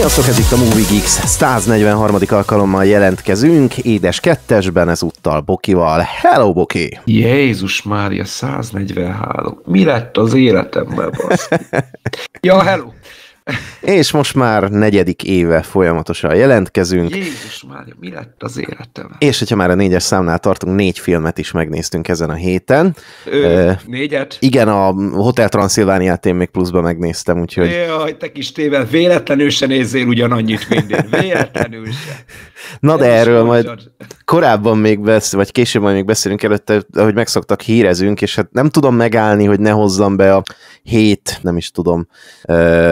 Sziasztok, ez itt a Movie Geeks 143. alkalommal jelentkezünk, édes kettesben, ezúttal Bokival. Hello, Boki! Jézus Mária, 143. Mi lett az életemben, basz? ja, hello! És most már negyedik éve folyamatosan jelentkezünk. Jézus már, mi lett az életem? És hogyha már a négyes számnál tartunk, négy filmet is megnéztünk ezen a héten. Ö, négyet? Igen, a Hotel Transzilvániát én még pluszba megnéztem, úgyhogy... Jaj, te kis tével, véletlenül se nézzél ugyanannyit minden, véletlenül se. Na de erről majd korábban még beszél, vagy később majd még beszélünk előtte, ahogy megszoktak hírezünk, és hát nem tudom megállni, hogy ne hozzam be a hét, nem is tudom,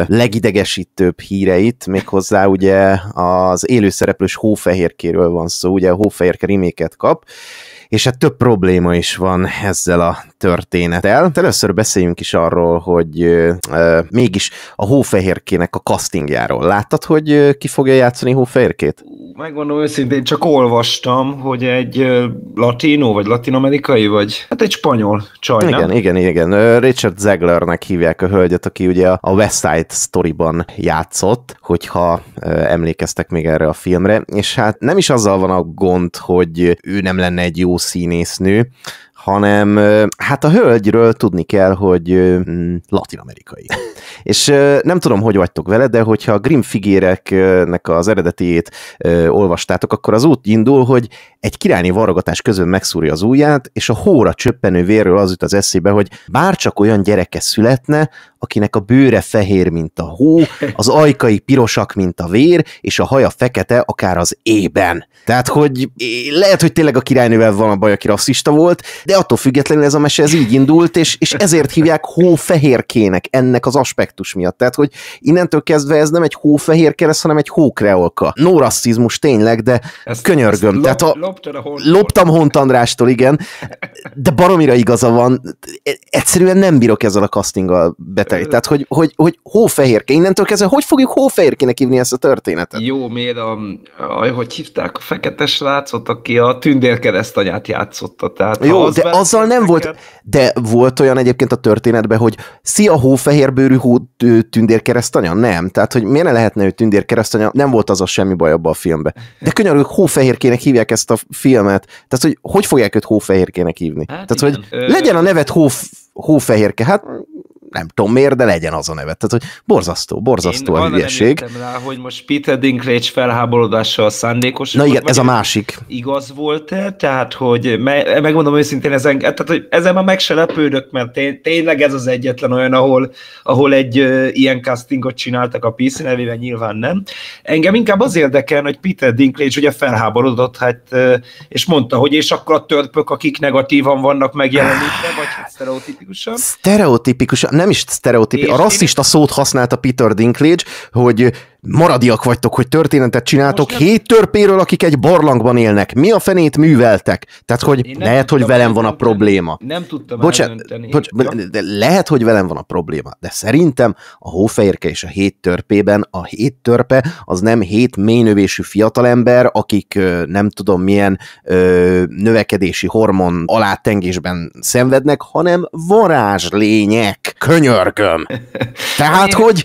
legidegesítőbb híreit, méghozzá ugye az élőszereplős Hófehérkéről van szó, ugye a Hófehérke riméket kap, és hát több probléma is van ezzel a történettel. Először beszéljünk is arról, hogy euh, mégis a Hófehérkének a castingjáról. Láttad, hogy ki fogja játszani Hófehérkét? Megmondom őszintén, csak olvastam, hogy egy latinó, vagy latinamerikai, vagy hát egy spanyol csaj, Igen, nem? igen, igen. Richard Zeglernek hívják a hölgyet, aki ugye a West Side Story-ban játszott, hogyha emlékeztek még erre a filmre, és hát nem is azzal van a gond, hogy ő nem lenne egy jó színésznő, hanem hát a hölgyről tudni kell, hogy mm, Latinamerikai. És nem tudom, hogy vagytok vele, de hogyha a Grimm figéreknek az eredetiét olvastátok, akkor az út indul, hogy egy királyi varogatás közben megszúrja az ujját, és a hóra csöppenő vérről az jut az eszébe, hogy bárcsak olyan gyereke születne, akinek a bőre fehér, mint a hó, az ajkai pirosak, mint a vér, és a haja fekete, akár az ében. Tehát, hogy lehet, hogy tényleg a királynővel van a baj, aki rasszista volt, de attól függetlenül ez a mese ez így indult, és, és ezért hívják hófehérkének ennek az aspektus miatt. Tehát, hogy innentől kezdve ez nem egy hófehér kereszt, hanem egy hókreolka. No rasszizmus tényleg, de ezt, könyörgöm. Ezt Tehát a, loptam Hont Andrástól, igen, de baromira igaza van. E- egyszerűen nem bírok ezzel a castinggal beteli. Tehát, hogy, hogy, hogy hófehérke, innentől kezdve hogy fogjuk hófehérkének hívni ezt a történetet? Jó, miért a, a hogy hívták, a fekete srácot, aki a anyát játszotta. Tehát Jó, az de azzal nem volt, de volt olyan egyébként a történetben, hogy szia hófehérbőrű hó tündérkeresztanya? Nem. Tehát, hogy miért ne lehetne ő tündérkeresztanya? Nem volt az a semmi baj abban a filmben. De könyörgök, hófehérkének hívják ezt a filmet. Tehát, hogy hogy fogják őt hófehérkének hívni? Hát Tehát, igen. hogy legyen a nevet hóf, hófehérke. Hát nem tudom miért, de legyen az a neve. Tehát, hogy borzasztó, borzasztó Én a hülyeség. Én rá, hogy most Peter Dinklage felháborodással szándékos. Na igen, ez a másik. Igaz volt-e? Tehát, hogy me, megmondom őszintén, ezen, tehát, hogy ezen már meg se lepődök, mert tény, tényleg ez az egyetlen olyan, ahol, ahol egy uh, ilyen castingot csináltak a PC nevében, nyilván nem. Engem inkább az érdekel, hogy Peter Dinklage ugye felháborodott, hát, uh, és mondta, hogy és akkor a törpök, akik negatívan vannak megjelenítve, vagy hát sztereotipikusan. Sztereotipikusan, nem is sztereotipikusan. A rasszista én... szót használta Peter Dinklage, hogy maradiak vagytok, hogy történetet csináltok nem... hét törpéről, akik egy barlangban élnek. Mi a fenét műveltek? Tehát, hogy nem lehet, hogy velem van a probléma. Nem tudtam Bocsánat, bocs, de lehet, hogy velem van a probléma, de szerintem a hófehérke és a hét törpében a hét törpe az nem hét mélynövésű fiatalember, akik nem tudom milyen ö, növekedési hormon alátengésben szenvednek, hanem varázslények. Könyörgöm. Tehát, Én, hogy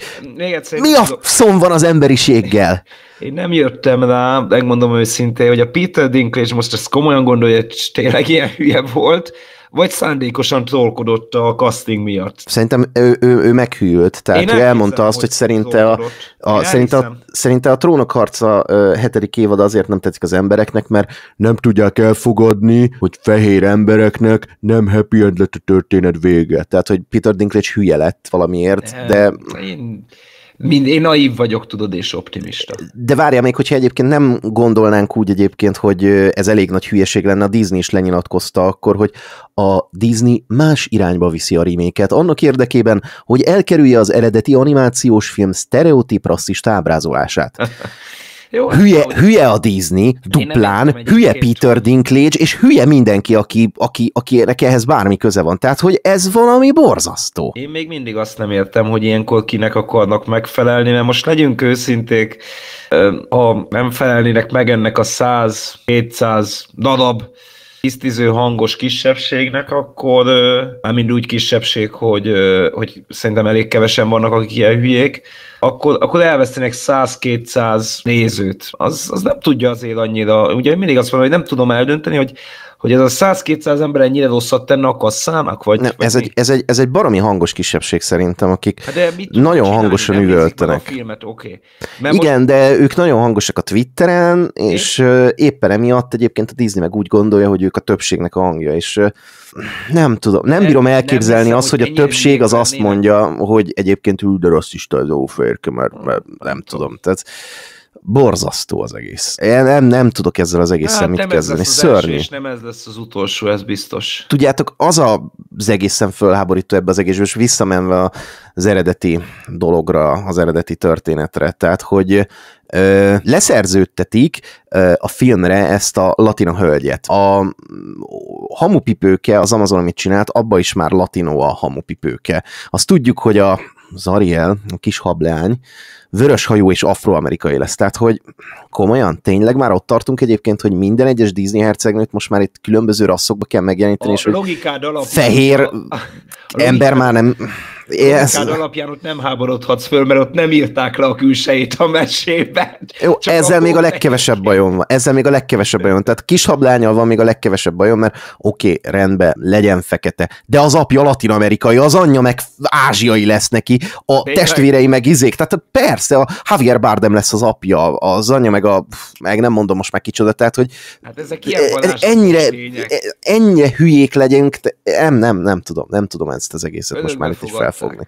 mi a szom van az az emberiséggel. Én nem jöttem rá, megmondom őszintén, hogy a Peter Dinklage most ezt komolyan gondolja, hogy tényleg ilyen hülye volt, vagy szándékosan trollkodott a casting miatt. Szerintem ő, ő, ő meghűlt, tehát ő elmondta hiszem, azt, hogy szerinte a, a, szerinte, a, szerinte a Trónok harca hetedik évad azért nem tetszik az embereknek, mert nem tudják elfogadni, hogy fehér embereknek nem happy end lett a történet vége. Tehát, hogy Peter Dinklage hülye lett valamiért, de... de... Én Mind, én naív vagyok, tudod, és optimista. De várja még, hogyha egyébként nem gondolnánk úgy egyébként, hogy ez elég nagy hülyeség lenne, a Disney is lenyilatkozta akkor, hogy a Disney más irányba viszi a reméket, annak érdekében, hogy elkerülje az eredeti animációs film sztereotip rasszista ábrázolását. Jó, hát hülye, ahogy... hülye a Disney, duplán, hülye Peter Dinklage, és hülye mindenki, aki, aki, aki ehhez bármi köze van. Tehát, hogy ez valami borzasztó. Én még mindig azt nem értem, hogy ilyenkor kinek akarnak megfelelni, mert most legyünk őszinték, ha nem felelnének meg ennek a 100-200 darab tisztiző hangos kisebbségnek, akkor már mind úgy kisebbség, hogy, hogy szerintem elég kevesen vannak, akik ilyen hülyék, akkor, akkor elvesztenek 100-200 nézőt. Az, az nem tudja azért annyira, ugye mindig azt mondom, hogy nem tudom eldönteni, hogy hogy ez a 100-200 ember ennyire rosszat tenne a kasszának? Vagy, Nem, vagy ez, egy, ez, egy, ez egy baromi hangos kisebbség szerintem, akik hát de mit nagyon hangosan üvöltenek. filmet, okay. Igen, most... de ők nagyon hangosak a Twitteren, és éppen emiatt egyébként a Disney meg úgy gondolja, hogy ők a többségnek a hangja, és nem tudom, nem, nem bírom elképzelni azt, hogy, hogy a többség az azt mondja, hogy egyébként ő de rasszista az óférke, mert, mert nem tudom. Tehát borzasztó az egész. Én nem, nem tudok ezzel az egészen hát, mit kezdeni. Szörnyű. És nem ez lesz az utolsó, ez biztos. Tudjátok, az a, az egészen fölháborító ebbe az egészben, és visszamenve az eredeti dologra, az eredeti történetre, tehát, hogy ö, leszerződtetik ö, a filmre ezt a latina hölgyet. A hamupipőke, az Amazon, amit csinált, abba is már latino a hamupipőke. Azt tudjuk, hogy a Zariel, a kis hableány, hajú és afroamerikai lesz. Tehát, hogy komolyan, tényleg már ott tartunk egyébként, hogy minden egyes Disney hercegnőt most már itt különböző rasszokba kell megjeleníteni, a és hogy fehér a... A ember már nem a alapján ott nem háborodhatsz föl, mert ott nem írták le a külsejét a mesében. Jó, Csak ezzel még a legkevesebb neki. bajom van. Ezzel még a legkevesebb bajom van. Tehát kis hablányal van még a legkevesebb bajom, mert oké, okay, rendben, legyen fekete. De az apja latinamerikai, amerikai az anyja meg ázsiai lesz neki, a Tényleg? testvérei meg izék. Tehát persze, a Javier Bardem lesz az apja, az anyja meg a, meg nem mondom most meg kicsoda, tehát hogy hát ezek e, ennyire, e, ennyire hülyék legyünk, nem, nem, nem tudom, nem tudom ezt az egészet Önök most már itt is fel felfogni.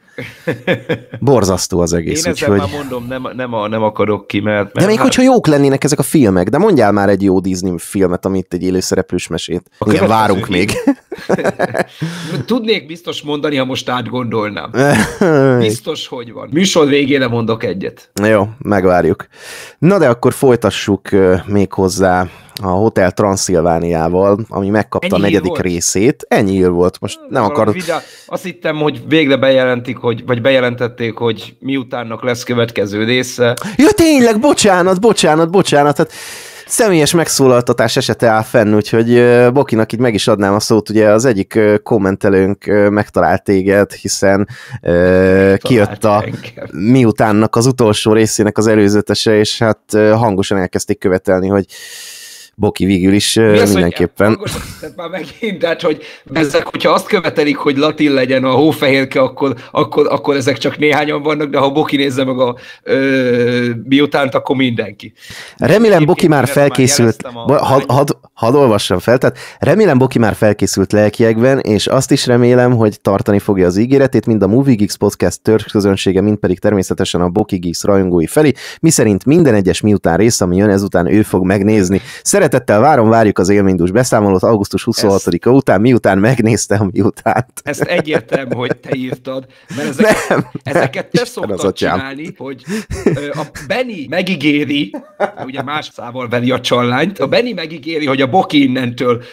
Borzasztó az egész. Én ezzel úgyhogy... már mondom, nem, nem, a, nem akarok ki, mert... mert de még hát... hogyha jók lennének ezek a filmek, de mondjál már egy jó Disney filmet, amit egy élőszereplős mesét. Igen, várunk még. Tudnék biztos mondani, ha most átgondolnám. Biztos, hogy van. Műsor végére mondok egyet. Jó, megvárjuk. Na de akkor folytassuk még hozzá a Hotel Transzilvániával, ami megkapta Ennyi a negyedik volt? részét. Ennyi ír volt, most nem akarok. Vidá... Azt hittem, hogy végre bejelentik, hogy, vagy bejelentették, hogy miutánnak lesz következő része. Ja, tényleg, bocsánat, bocsánat, bocsánat. Hát személyes megszólaltatás esete áll fenn, úgyhogy Bokinak itt meg is adnám a szót, ugye az egyik kommentelőnk megtalált téged, hiszen kijött a miutánnak az utolsó részének az előzetese, és hát hangosan elkezdték követelni, hogy Boki végül is Mi az, mindenképpen. Hogy már megint, hát hogy ezek, hogyha azt követelik, hogy latin legyen a hófehérke, akkor, akkor, akkor ezek csak néhányan vannak, de ha Boki nézze meg a ö, miutánt, akkor mindenki. Remélem Boki már felkészült, már had, had, had olvassam fel, tehát remélem Boki már felkészült lelkiekben, és azt is remélem, hogy tartani fogja az ígéretét, mind a Movie Geeks Podcast törzs közönsége, mind pedig természetesen a Boki Geeks rajongói felé, miszerint minden egyes miután rész, ami jön, ezután ő fog megnézni. Szeret Szeretettel várom, várjuk az élménydús beszámolót augusztus 26-a után, miután megnéztem miután, Ezt egyértelmű, hogy te írtad, mert ezeket, nem, ezeket nem, te szoktad csinálni, hogy a Benny megígéri, ugye más szával veri a csallányt, a Benny megígéri, hogy a Boki innentől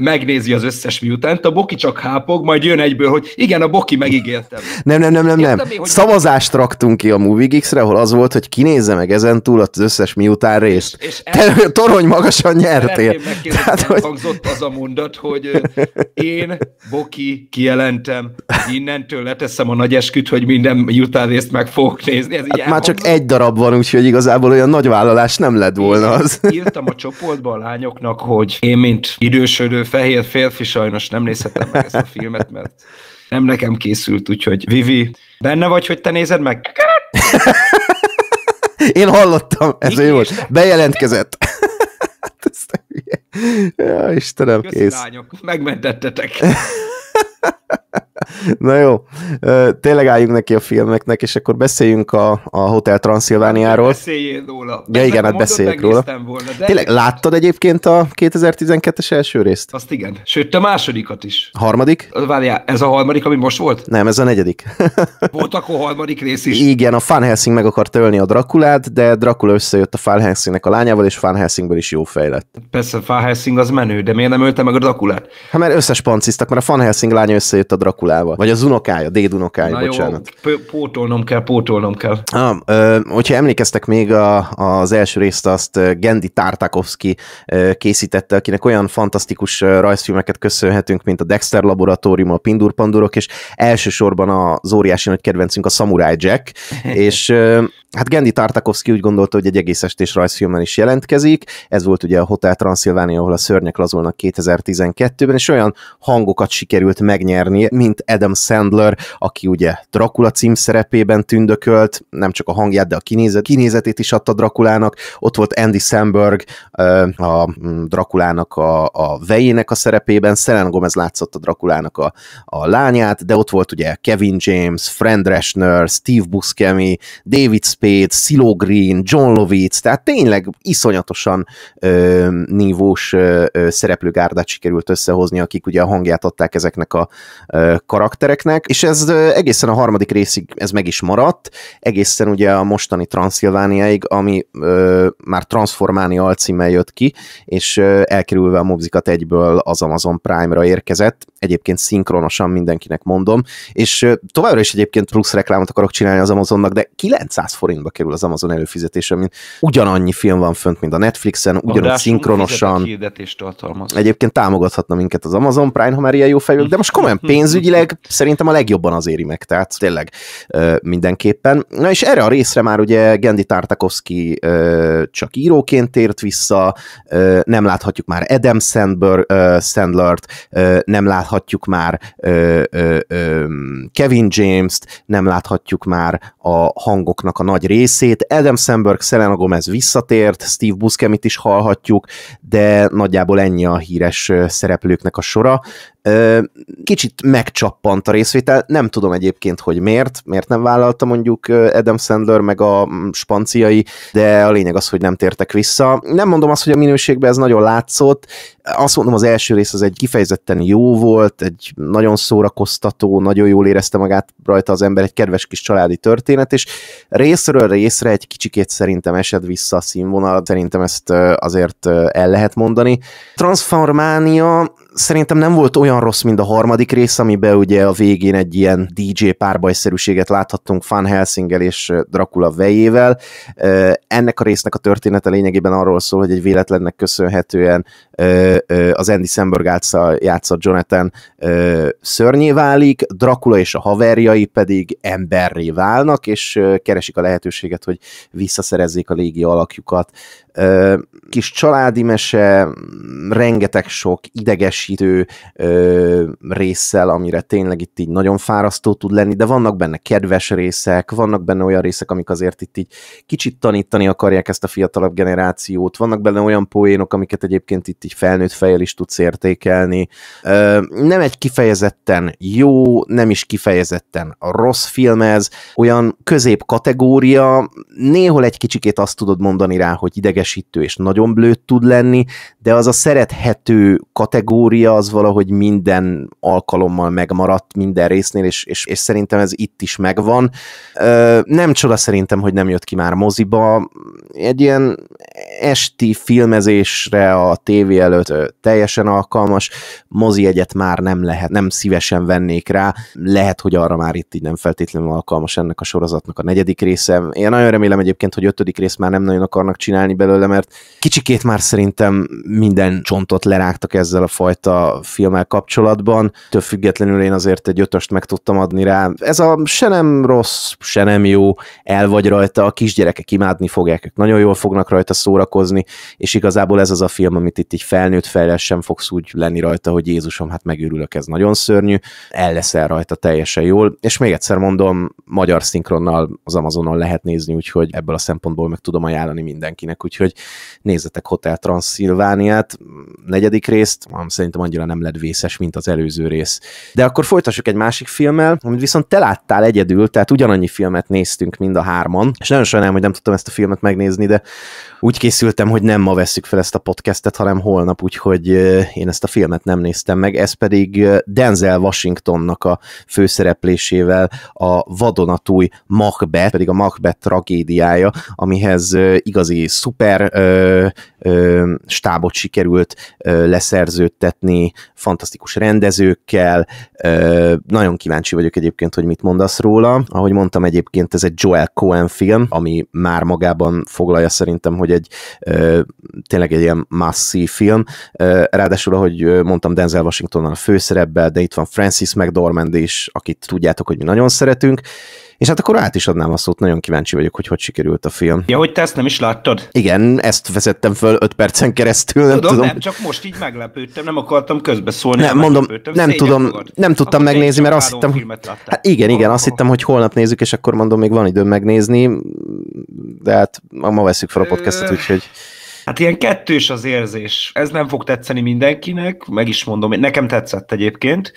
megnézi az összes miutánt, a Boki csak hápog, majd jön egyből, hogy igen, a Boki megígértem. Nem, nem, nem, nem, nem. Szavazást raktunk ki a moviegix re ahol az volt, hogy kinézze meg ezen túl az összes miután részt. És, és Te, torony magasan nyertél. Tehát, hogy... hangzott az a mondat, hogy én, Boki, kijelentem, innentől leteszem a nagy esküt, hogy minden jután részt meg fogok nézni. Ez hát már csak egy darab van, úgyhogy igazából olyan nagy vállalás nem lett volna az. Írtam a csoportba a lányoknak, hogy én, mint idősödő fehér férfi, sajnos nem nézhetem meg ezt a filmet, mert nem nekem készült, úgyhogy Vivi, benne vagy, hogy te nézed meg? Én hallottam, ez jó, Bejelentkezett hát ez te hülye. Ja, Istenem, Köszi kész. Lányok, megmentettetek. Na jó, tényleg álljunk neki a filmeknek, és akkor beszéljünk a, a Hotel Transzilvániáról. Hát, beszéljél róla. Ja, igen, hát beszéljek róla. Volna, de tényleg, láttad egyébként a 2012-es első részt? Azt igen. Sőt, a másodikat is. Harmadik? Várjál, ez a harmadik, ami most volt? Nem, ez a negyedik. volt akkor harmadik rész is. Igen, a Van Helsing meg akart ölni a Drakulát, de Drakula összejött a Van Helsingnek a lányával, és Van Helsingből is jó fejlett. Persze, Van Helsing az menő, de miért nem ölte meg a Drakulát? Hát mert összespanciztak, mert a Van Helsing lánya összejött a Drakulát Nikulával, vagy az unokája, dédunokája, Na bocsánat. Jó, pótolnom kell, pótolnom kell. Ah, ö, hogyha emlékeztek még a, az első részt, azt Gendi Tartakovsky készítette, akinek olyan fantasztikus rajzfilmeket köszönhetünk, mint a Dexter Laboratórium, a Pindur Pandurok, és elsősorban az óriási nagy kedvencünk a Samurai Jack, és hát Gendi Tartakovsky úgy gondolta, hogy egy egész estés rajzfilmen is jelentkezik, ez volt ugye a Hotel Transylvania, ahol a szörnyek lazulnak 2012-ben, és olyan hangokat sikerült megnyerni, mint egyébként Adam Sandler, aki ugye Dracula cím szerepében tündökölt, nem csak a hangját, de a kinézet, kinézetét is adta Drakulának, ott volt Andy Samberg a mm, Drakulának a, a vejének a szerepében, Selena Gomez látszott a Drakulának a, a lányát, de ott volt ugye Kevin James, Fred Reschner, Steve Buscemi, David Spade, Silo Green, John Lovitz, tehát tényleg iszonyatosan ö, nívós ö, szereplőgárdát sikerült összehozni, akik ugye a hangját adták ezeknek a ö, karaktereknek, és ez egészen a harmadik részig ez meg is maradt, egészen ugye a mostani Transzilvániáig, ami ö, már transformáni alcímmel jött ki, és ö, elkerülve a mobzikat egyből az Amazon Prime-ra érkezett, egyébként szinkronosan mindenkinek mondom, és ö, továbbra is egyébként plusz reklámot akarok csinálni az Amazonnak, de 900 forintba kerül az Amazon előfizetése, mint ugyanannyi film van fönt, mint a Netflixen, ugyanúgy szinkronosan. Egyébként támogathatna minket az Amazon Prime, ha már ilyen jó fejlők, de most komolyan hm, hm, hm. pénzügyileg tényleg szerintem a legjobban az éri meg, tehát tényleg mindenképpen. Na és erre a részre már ugye Gendi Tartakovsky csak íróként tért vissza, nem láthatjuk már Adam Sandler, Sandlert, nem láthatjuk már Kevin James-t, nem láthatjuk már a hangoknak a nagy részét. Adam Sandberg, Selena Gomez visszatért, Steve Buscemi-t is hallhatjuk, de nagyjából ennyi a híres szereplőknek a sora. Kicsit megcsappant a részvétel, nem tudom egyébként, hogy miért, miért nem vállalta mondjuk Adam Sandler meg a mm, spanciai, de a lényeg az, hogy nem tértek vissza. Nem mondom azt, hogy a minőségben ez nagyon látszott, azt mondom, az első rész az egy kifejezetten jó volt, egy nagyon szórakoztató, nagyon jól érezte magát rajta az ember, egy kedves kis családi történet, és részről részre egy kicsikét szerintem esed vissza a színvonal, szerintem ezt azért el lehet mondani. Transformánia szerintem nem volt olyan rossz, mint a harmadik rész, amiben ugye a végén egy ilyen DJ párbajszerűséget láthattunk Van Helsingel és Dracula vejével. Ennek a résznek a története lényegében arról szól, hogy egy véletlennek köszönhetően az Andy Samberg által játszott Jonathan szörnyé válik, Dracula és a haverjai pedig emberré válnak, és keresik a lehetőséget, hogy visszaszerezzék a légi alakjukat kis családi mese, rengeteg sok idegesítő résszel, amire tényleg itt így nagyon fárasztó tud lenni, de vannak benne kedves részek, vannak benne olyan részek, amik azért itt így kicsit tanítani akarják ezt a fiatalabb generációt, vannak benne olyan poénok, amiket egyébként itt így felnőtt fejjel is tudsz értékelni. Nem egy kifejezetten jó, nem is kifejezetten a rossz film ez, olyan közép kategória, néhol egy kicsikét azt tudod mondani rá, hogy ideges idegesítő és nagyon blőtt tud lenni, de az a szerethető kategória az valahogy minden alkalommal megmaradt minden résznél, és, és, és szerintem ez itt is megvan. Ö, nem csoda szerintem, hogy nem jött ki már moziba. Egy ilyen esti filmezésre a tévé előtt teljesen alkalmas, mozi egyet már nem lehet, nem szívesen vennék rá, lehet, hogy arra már itt így nem feltétlenül alkalmas ennek a sorozatnak a negyedik része. Én nagyon remélem egyébként, hogy ötödik rész már nem nagyon akarnak csinálni belőle, mert kicsikét már szerintem minden csontot lerágtak ezzel a fajta filmmel kapcsolatban. Több függetlenül én azért egy ötöst meg tudtam adni rá. Ez a se nem rossz, se nem jó, el vagy rajta, a kisgyerekek imádni fogják, ők nagyon jól fognak rajta szóra szórakozni, és igazából ez az a film, amit itt így felnőtt fejre sem fogsz úgy lenni rajta, hogy Jézusom, hát megőrülök, ez nagyon szörnyű, el leszel rajta teljesen jól, és még egyszer mondom, magyar szinkronnal az Amazonon lehet nézni, úgyhogy ebből a szempontból meg tudom ajánlani mindenkinek, úgyhogy nézzetek Hotel Transzilvániát, mm, negyedik részt, szerintem annyira nem lett vészes, mint az előző rész. De akkor folytassuk egy másik filmmel, amit viszont te láttál egyedül, tehát ugyanannyi filmet néztünk mind a hárman, és nagyon sajnálom, hogy nem tudtam ezt a filmet megnézni, de úgy készültem, hogy nem ma veszük fel ezt a podcastet, hanem holnap, úgyhogy én ezt a filmet nem néztem meg. Ez pedig Denzel Washingtonnak a főszereplésével a vadonatúj Macbeth, pedig a Macbeth tragédiája, amihez igazi szuper ö, ö, stábot sikerült ö, leszerződtetni, fantasztikus rendezőkkel. Ö, nagyon kíváncsi vagyok egyébként, hogy mit mondasz róla. Ahogy mondtam, egyébként ez egy Joel Cohen film, ami már magában foglalja szerintem, hogy hogy egy tényleg egy ilyen masszív film, ráadásul, ahogy mondtam, Denzel Washingtonnal a főszerepben, de itt van Francis McDormand is, akit tudjátok, hogy mi nagyon szeretünk, és hát akkor át is adnám a szót, nagyon kíváncsi vagyok, hogy hogy sikerült a film. Ja, hogy te ezt nem is láttad? Igen, ezt vezettem föl 5 percen keresztül, nem tudom. tudom. nem, csak most így meglepődtem, nem akartam közbeszólni. Nem, mondom, nem tudom, akart. nem tudtam akkor megnézni, mert azt hittem, hát igen, igen, azt hittem, hogy holnap nézzük, és akkor mondom, még van időm megnézni, de hát ma veszük fel a podcastot, úgyhogy... Hát ilyen kettős az érzés. Ez nem fog tetszeni mindenkinek, meg is mondom, nekem tetszett egyébként,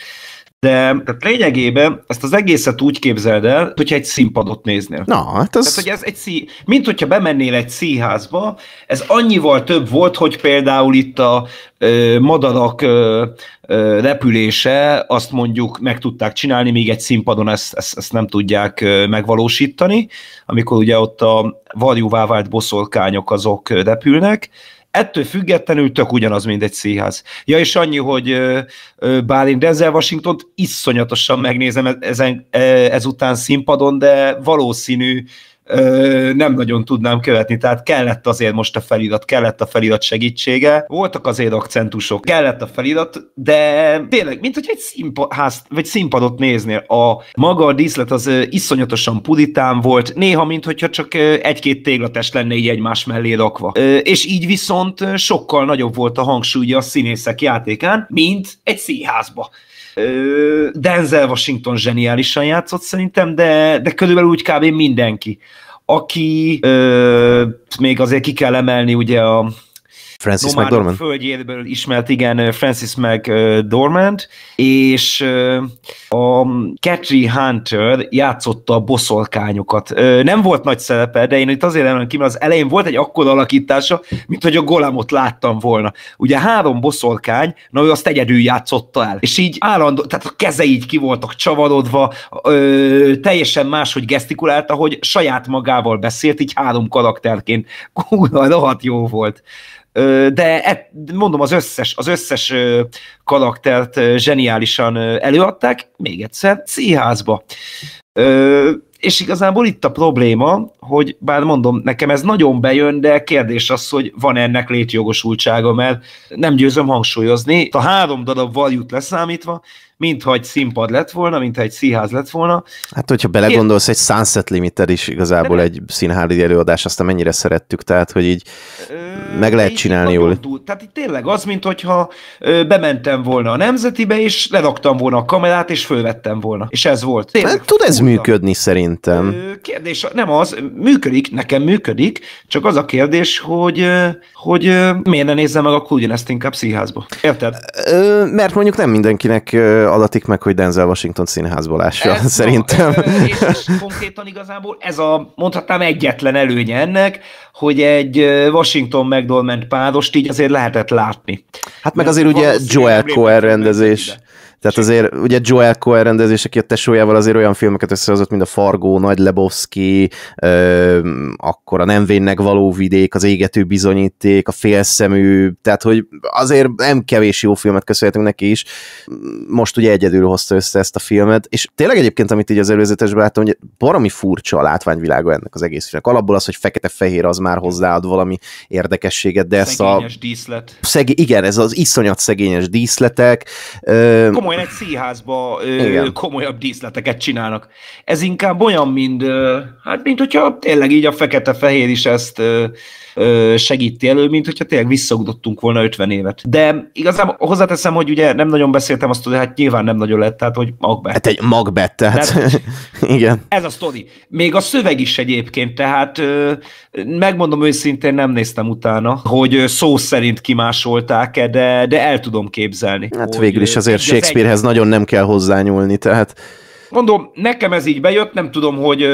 de tehát lényegében ezt az egészet úgy képzeld el, hogyha egy színpadot néznél. Na, hát ez... Tehát, hogy ez egy szí... Mint hogyha bemennél egy színházba, ez annyival több volt, hogy például itt a ö, madarak ö, ö, repülése, azt mondjuk meg tudták csinálni, míg egy színpadon ezt, ezt, ezt nem tudják megvalósítani, amikor ugye ott a varjúvá vált boszorkányok azok repülnek, Ettől függetlenül tök ugyanaz, mint egy színház. Ja, és annyi, hogy Bálint Denzel washington iszonyatosan megnézem e-, ezen, e-, ezután színpadon, de valószínű, nem nagyon tudnám követni, tehát kellett azért most a felirat, kellett a felirat segítsége, voltak azért akcentusok, kellett a felirat, de tényleg, mint hogy egy színpad, vagy színpadot néznél, a maga a díszlet az iszonyatosan puritán volt, néha, mint hogyha csak egy-két téglates lenne így egymás mellé rakva. És így viszont sokkal nagyobb volt a hangsúlya a színészek játékán, mint egy színházba. Denzel Washington zseniálisan játszott szerintem, de, de körülbelül úgy kb. mindenki. Aki ö, még azért ki kell emelni ugye a Francis McDormand? földjéből ismert, igen, Francis McDormand, és a Catchy Hunter játszotta a boszorkányokat. Nem volt nagy szerepe, de én itt azért emelem ki, mert az elején volt egy akkora alakítása, mint hogy a golamot láttam volna. Ugye három boszorkány, na ő azt egyedül játszotta el, és így állandó, tehát a keze így ki voltak csavarodva, ö, teljesen máshogy gesztikulálta, hogy saját magával beszélt, így három karakterként. Kúra, rohadt jó volt de e, mondom, az összes, az összes karaktert zseniálisan előadták, még egyszer, színházba. És igazából itt a probléma, hogy bár mondom, nekem ez nagyon bejön, de kérdés az, hogy van ennek létjogosultsága, mert nem győzöm hangsúlyozni. A három darab valjut leszámítva, mintha egy színpad lett volna, mintha egy színház lett volna. Hát, hogyha belegondolsz, egy Sunset Limited is igazából de... egy színházi előadás, aztán mennyire szerettük, tehát, hogy így ö... meg lehet csinálni jól. Túl. Tehát itt tényleg az, mint bementem volna a nemzetibe, és leraktam volna a kamerát, és fölvettem volna. És ez volt. Tényleg, hát, tud ez működni szerintem? Ö, kérdés, nem az, működik, nekem működik, csak az a kérdés, hogy, hogy miért ne nézze meg akkor ezt inkább színházba. Érted? Ö, mert mondjuk nem mindenkinek adatik meg, hogy Denzel Washington színházból lássa, ez, szerintem. Na, ez, és, konkrétan igazából ez a, mondhatnám, egyetlen előnye ennek, hogy egy Washington McDormand párost így azért lehetett látni. Hát meg Mert azért ugye Joel Cohen rendezés. Rendezés. Tehát azért ugye Joel Cohen rendezések a tesójával azért olyan filmeket összehozott, mint a Fargo, Nagy Lebowski, ö, akkor a Nem vénnek való vidék, az Égető bizonyíték, a Félszemű, tehát hogy azért nem kevés jó filmet köszönhetünk neki is. Most ugye egyedül hozta össze ezt a filmet, és tényleg egyébként, amit így az előzetesben láttam, hogy baromi furcsa a látványvilága ennek az egész filmnek. Alapból az, hogy fekete-fehér az már hozzáad valami érdekességet, de ez a... Szegényes díszlet. Szegé... Igen, ez az iszonyat szegényes díszletek. Ö komolyan egy színházba ö, komolyabb díszleteket csinálnak. Ez inkább olyan, mint, ö, hát, mint hogyha tényleg így a fekete-fehér is ezt ö, segíti elő, mint hogyha tényleg visszaugdottunk volna 50 évet. De igazán hozzáteszem, hogy ugye nem nagyon beszéltem azt, hogy hát nyilván nem nagyon lett, tehát hogy Macbeth. Hát egy Macbeth, tehát, tehát igen. Ez a sztori. Még a szöveg is egyébként, tehát ö, megmondom őszintén, nem néztem utána, hogy szó szerint kimásolták-e, de, de el tudom képzelni. Hát hogy, végül is azért Shakespeare papírhez nagyon nem kell hozzányúlni, tehát... Mondom, nekem ez így bejött, nem tudom, hogy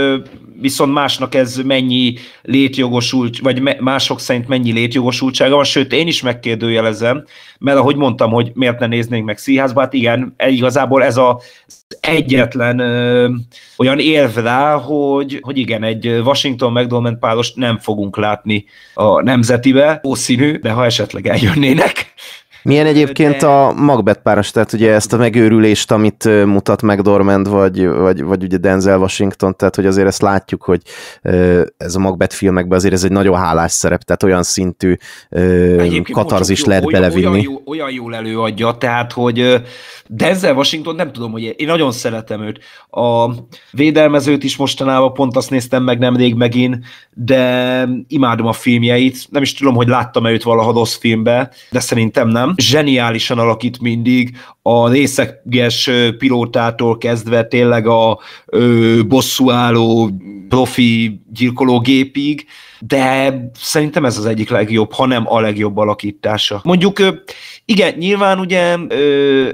viszont másnak ez mennyi létjogosult, vagy mások szerint mennyi létjogosultsága van, sőt, én is megkérdőjelezem, mert ahogy mondtam, hogy miért ne néznénk meg színházba, hát igen, igazából ez az egyetlen ö, olyan érv rá, hogy, hogy igen, egy Washington McDonald páros, nem fogunk látni a nemzetibe, ószínű, de ha esetleg eljönnének, milyen egyébként de... a Macbeth páros, tehát ugye ezt a megőrülést, amit mutat McDormand, vagy, vagy, vagy ugye Denzel Washington, tehát hogy azért ezt látjuk, hogy ez a Macbeth filmekben azért ez egy nagyon hálás szerep, tehát olyan szintű egyébként katarzis jó, lehet olyan, belevinni. Olyan, jó, olyan jól előadja, tehát hogy Denzel Washington, nem tudom, hogy én nagyon szeretem őt. A védelmezőt is mostanában pont azt néztem meg nemrég megint, de imádom a filmjeit, nem is tudom, hogy láttam-e őt valaha rossz filmbe, de szerintem nem zseniálisan alakít mindig, a részeges pilótától kezdve tényleg a ö, bosszúálló profi gyilkológépig, de szerintem ez az egyik legjobb, ha nem a legjobb alakítása. Mondjuk igen, nyilván ugye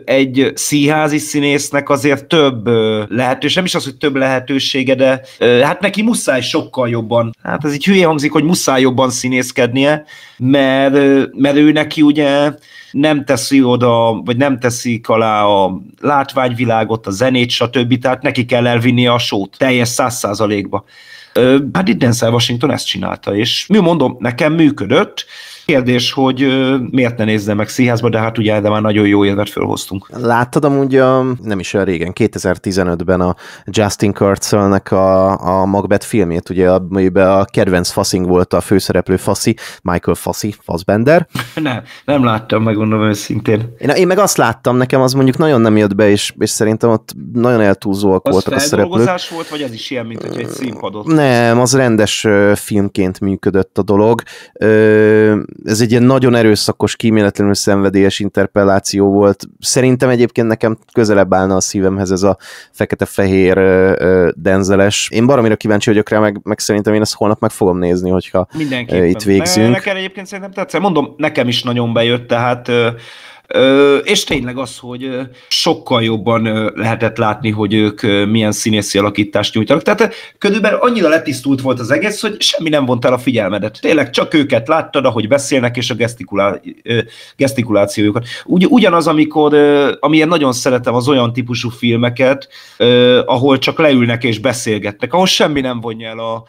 egy színházi színésznek azért több lehetőség, nem is az, hogy több lehetősége, de hát neki muszáj sokkal jobban, hát ez így hülye hangzik, hogy muszáj jobban színészkednie, mert, mert ő neki ugye nem teszi oda, vagy nem teszik alá a látványvilágot, a zenét, stb. Tehát neki kell elvinni a sót teljes száz százalékba. Hát itt Denzel Washington ezt csinálta, és mi mondom, nekem működött, Kérdés, hogy miért ne nézze meg színházba, de hát ugye de már nagyon jó évet fölhoztunk. Láttad amúgy, a, nem is olyan régen, 2015-ben a Justin Kurzelnek a, a Macbeth filmét, ugye, amiben a kedvenc faszing volt a főszereplő faszi, Michael Fassi, Fassbender. nem, nem láttam, megmondom őszintén. Én, én meg azt láttam, nekem az mondjuk nagyon nem jött be, és, és szerintem ott nagyon eltúzóak az voltak a szereplők. Az volt, vagy ez is ilyen, mint hogy egy színpadot? Nem, az rendes filmként működött a dolog. Ö, ez egy ilyen nagyon erőszakos, kíméletlenül szenvedélyes interpelláció volt. Szerintem egyébként nekem közelebb állna a szívemhez ez a fekete-fehér denzeles. Én baromira kíváncsi vagyok rá, meg, meg szerintem én ezt holnap meg fogom nézni, hogyha itt végzünk. Nekem egyébként szerintem tetszett. Mondom, nekem is nagyon bejött, tehát és tényleg az, hogy sokkal jobban lehetett látni, hogy ők milyen színészi alakítást nyújtanak. Tehát körülbelül annyira letisztult volt az egész, hogy semmi nem vont el a figyelmedet. Tényleg csak őket láttad, ahogy beszélnek, és a gesztikulá- gesztikulációjukat. Ugy, ugyanaz, amikor, amilyen nagyon szeretem az olyan típusú filmeket, ahol csak leülnek és beszélgetnek, ahol semmi nem vonja el a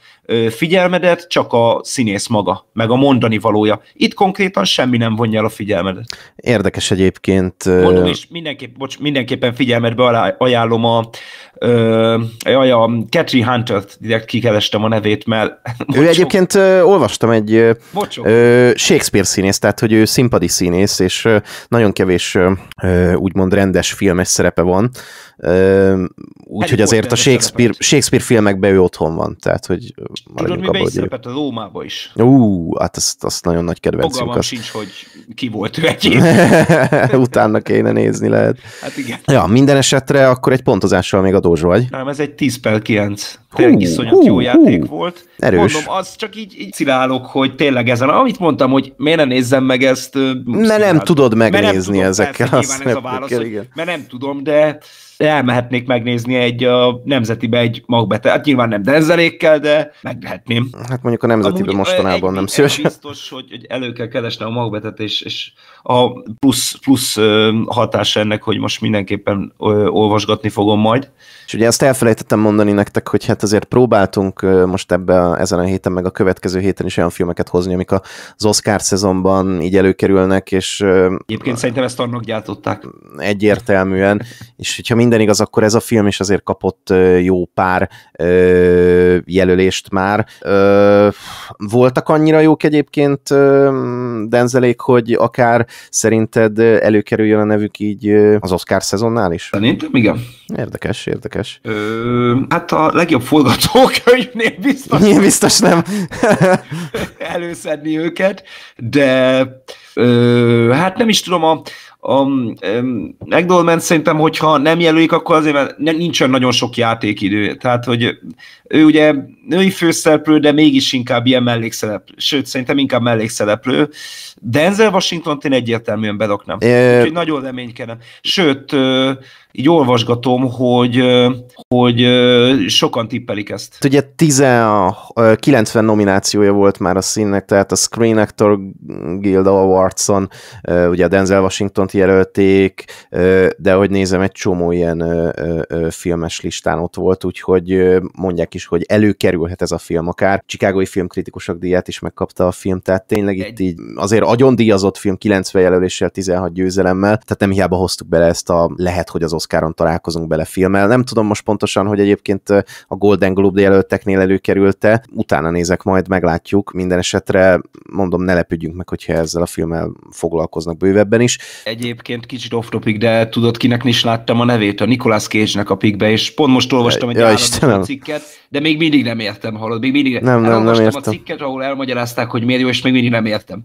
figyelmedet, csak a színész maga, meg a mondani valója. Itt konkrétan semmi nem vonja el a figyelmedet. Érdekes egyébként... Mondom is, mindenképp, bocs, mindenképpen figyelmetbe ajánlom a, ö, a, a Catchy Hunter-t, direkt kikerestem a nevét, mert... Bocsok. Ő egyébként olvastam egy bocsok. Shakespeare színész, tehát hogy ő színpadi színész, és nagyon kevés úgymond rendes filmes szerepe van, Úgyhogy azért a Shakespeare, Shakespeare filmekben ő otthon van, tehát hogy Tudod, abba, hogy... a Rómába is. Ú, hát azt, azt nagyon nagy kedvencünk. Fogalmam sincs, hogy ki volt ő egyébként. Utána kéne nézni lehet. Hát igen. Ja, minden esetre akkor egy pontozással még a vagy. Nem, ez egy 10 per 9. Tényleg iszonyat hú, jó hú, játék volt. Erős. Mondom, az csak így, így cilálok, hogy tényleg ezen, amit mondtam, hogy miért ne nézzem meg ezt. Mert nem tudod megnézni ezekkel. Mert nem tudom, ezekkel, ez a válasz, hogy, mert nem tudom, de elmehetnék megnézni egy a nemzetibe egy magbete. Hát nyilván nem denzelékkel, de meglehetném. Hát mondjuk a nemzetibe Amúgy mostanában egy, nem szívesen. Biztos, hogy, hogy elő kell keresni a magbetet, és, és a plusz, plusz hatása ennek, hogy most mindenképpen olvasgatni fogom majd. És ugye ezt elfelejtettem mondani nektek, hogy hát azért próbáltunk most ebben ezen a héten, meg a következő héten is olyan filmeket hozni, amik az Oscar szezonban így előkerülnek, és... Egyébként a, szerintem ezt annak gyártották. Egyértelműen, és hogyha minden igaz, akkor ez a film is azért kapott jó pár ö, jelölést már. Ö, voltak annyira jók egyébként ö, Denzelék, hogy akár szerinted előkerüljön a nevük így az Oscar szezonnál is? Szerintem igen. Érdekes, érdekes érdekes? Ö, hát a legjobb forgatókönyvnél biztos. Milyen biztos nem. előszedni őket, de ö, hát nem is tudom, a, a um, McDonald's szerintem, hogyha nem jelölik, akkor azért, mert nincsen nagyon sok játékidő. Tehát, hogy ő ugye női főszereplő, de mégis inkább ilyen mellékszereplő. Sőt, szerintem inkább mellékszereplő. Denzel Washington-t én egyértelműen bedoknám. É... Úgyhogy nagyon reménykedem. Sőt, így olvasgatom, hogy, hogy sokan tippelik ezt. Hát ugye 10, 90 nominációja volt már a színnek, tehát a Screen Actor Guild Awards-on, ugye a Denzel Washington-t jelölték, de hogy nézem, egy csomó ilyen filmes listán ott volt, úgyhogy mondják is, hogy előkerülhet ez a film akár. Chicagói filmkritikusok díját is megkapta a film, tehát tényleg itt így azért agyon díjazott film 90 jelöléssel, 16 győzelemmel, tehát nem hiába hoztuk bele ezt a lehet, hogy az Oscaron találkozunk bele filmmel. Nem tudom most pontosan, hogy egyébként a Golden Globe jelölteknél előkerült-e. Utána nézek majd, meglátjuk. Minden esetre mondom, ne lepődjünk meg, hogyha ezzel a filmmel foglalkoznak bővebben is. Egyébként kicsit off topic, de tudod, kinek is láttam a nevét, a Nicolas Cage-nek a pikbe, és pont most olvastam egy ja, Istenem. cikket, de még mindig nem értem, hallod, még mindig nem, nem, nem értem. a cikket, ahol elmagyarázták, hogy miért jó, és még mindig nem értem.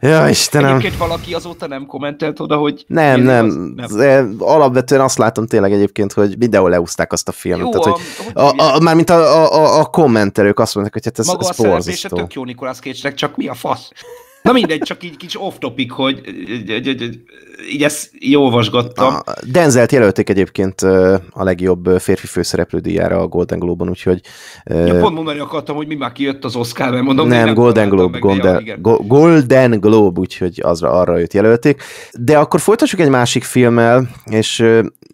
Ja, Istenem. Egyébként valaki azóta nem kommentelt oda, hogy... Nem, nem, az? nem alapvetően azt látom tényleg egyébként, hogy mindenhol leúzták azt a filmet. Jó, Tehát, hogy a, hogy a, a, mármint a, a, a kommentelők azt mondták, hogy hát ez, Maga ez a borzasztó. tök jó Nikolász Kécsnek, csak mi a fasz? Na mindegy, csak így kicsi off-topic, hogy így ezt így olvasgattam. Denzelt jelölték egyébként a legjobb férfi főszereplő díjára a Golden Globe-on, úgyhogy... Ja, pont mondani akartam, hogy mi már kijött az Oscar, mert mondom, nem, nem Golden Globe, Golden, meg, Golden, Golden Globe, úgyhogy azra, arra őt jelölték. De akkor folytassuk egy másik filmmel, és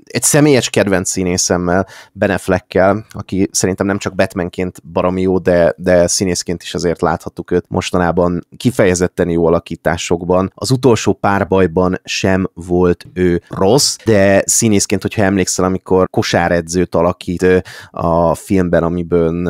egy személyes kedvenc színészemmel, Ben Affleck-kel, aki szerintem nem csak Batmanként baromi jó, de, de színészként is azért láthattuk őt mostanában Kifejezett itteni jó alakításokban. Az utolsó párbajban sem volt ő rossz, de színészként, hogyha emlékszel, amikor kosáredzőt alakít a filmben, amiben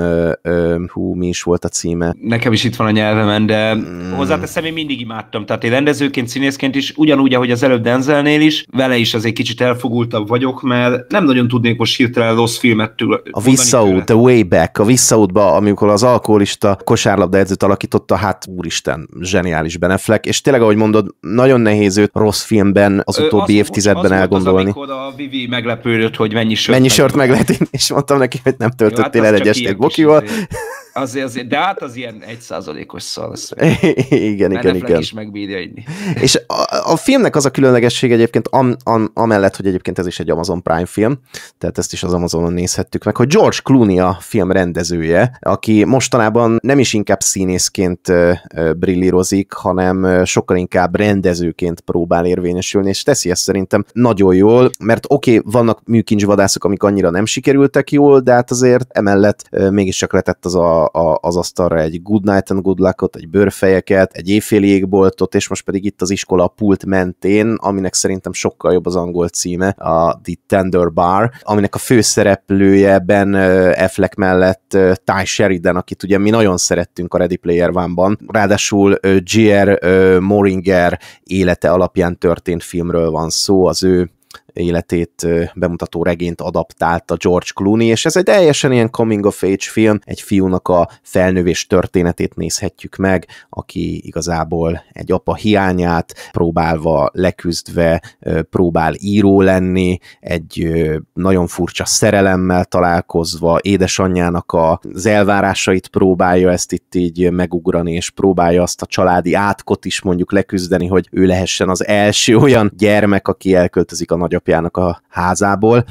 hú, mi is volt a címe. Nekem is itt van a nyelvemen, de hmm. hozzáteszem, én mindig imádtam. Tehát én rendezőként, színészként is, ugyanúgy, ahogy az előbb Denzelnél is, vele is azért kicsit elfogultabb vagyok, mert nem nagyon tudnék most hirtelen rossz filmet tőle. A Visszaút, The Way Back, a Visszaútba, amikor az alkoholista kosárlabda edzőt alakította, hát úristen, zseniális zseniális Beneflek, és tényleg, ahogy mondod, nagyon nehéz őt rossz filmben az utóbbi Ö, az, évtizedben az elgondolni. az, a Vivi meglepődött, hogy mennyi sört, mennyi sört meg lehet, és mondtam neki, hogy nem töltöttél Jó, hát el egy estét bokival. Izé. Azért, azért, de hát az ilyen egy százalékos szal igen, igen, igen. is megbírja inni. És a, a, filmnek az a különlegesség egyébként, am, am, amellett, hogy egyébként ez is egy Amazon Prime film, tehát ezt is az Amazonon nézhettük meg, hogy George Clooney a film rendezője, aki mostanában nem is inkább színészként brillírozik, hanem sokkal inkább rendezőként próbál érvényesülni, és teszi ezt szerintem nagyon jól, mert oké, okay, vannak műkincsvadászok, amik annyira nem sikerültek jól, de hát azért emellett mégiscsak letett az a a, az asztalra egy Good Night and Good Luckot, egy bőrfejeket, egy éjféli égboltot, és most pedig itt az iskola pult mentén, aminek szerintem sokkal jobb az angol címe, a The Tender Bar, aminek a főszereplője Ben Affleck mellett Ty Sheridan, akit ugye mi nagyon szerettünk a Ready Player One-ban. Ráadásul G.R. Moringer élete alapján történt filmről van szó, az ő életét bemutató regényt adaptálta George Clooney, és ez egy teljesen ilyen coming of age film, egy fiúnak a felnővés történetét nézhetjük meg, aki igazából egy apa hiányát próbálva leküzdve próbál író lenni, egy nagyon furcsa szerelemmel találkozva, édesanyjának az elvárásait próbálja ezt itt így megugrani, és próbálja azt a családi átkot is mondjuk leküzdeni, hogy ő lehessen az első olyan gyermek, aki elköltözik a nagy nagyapjának a házából.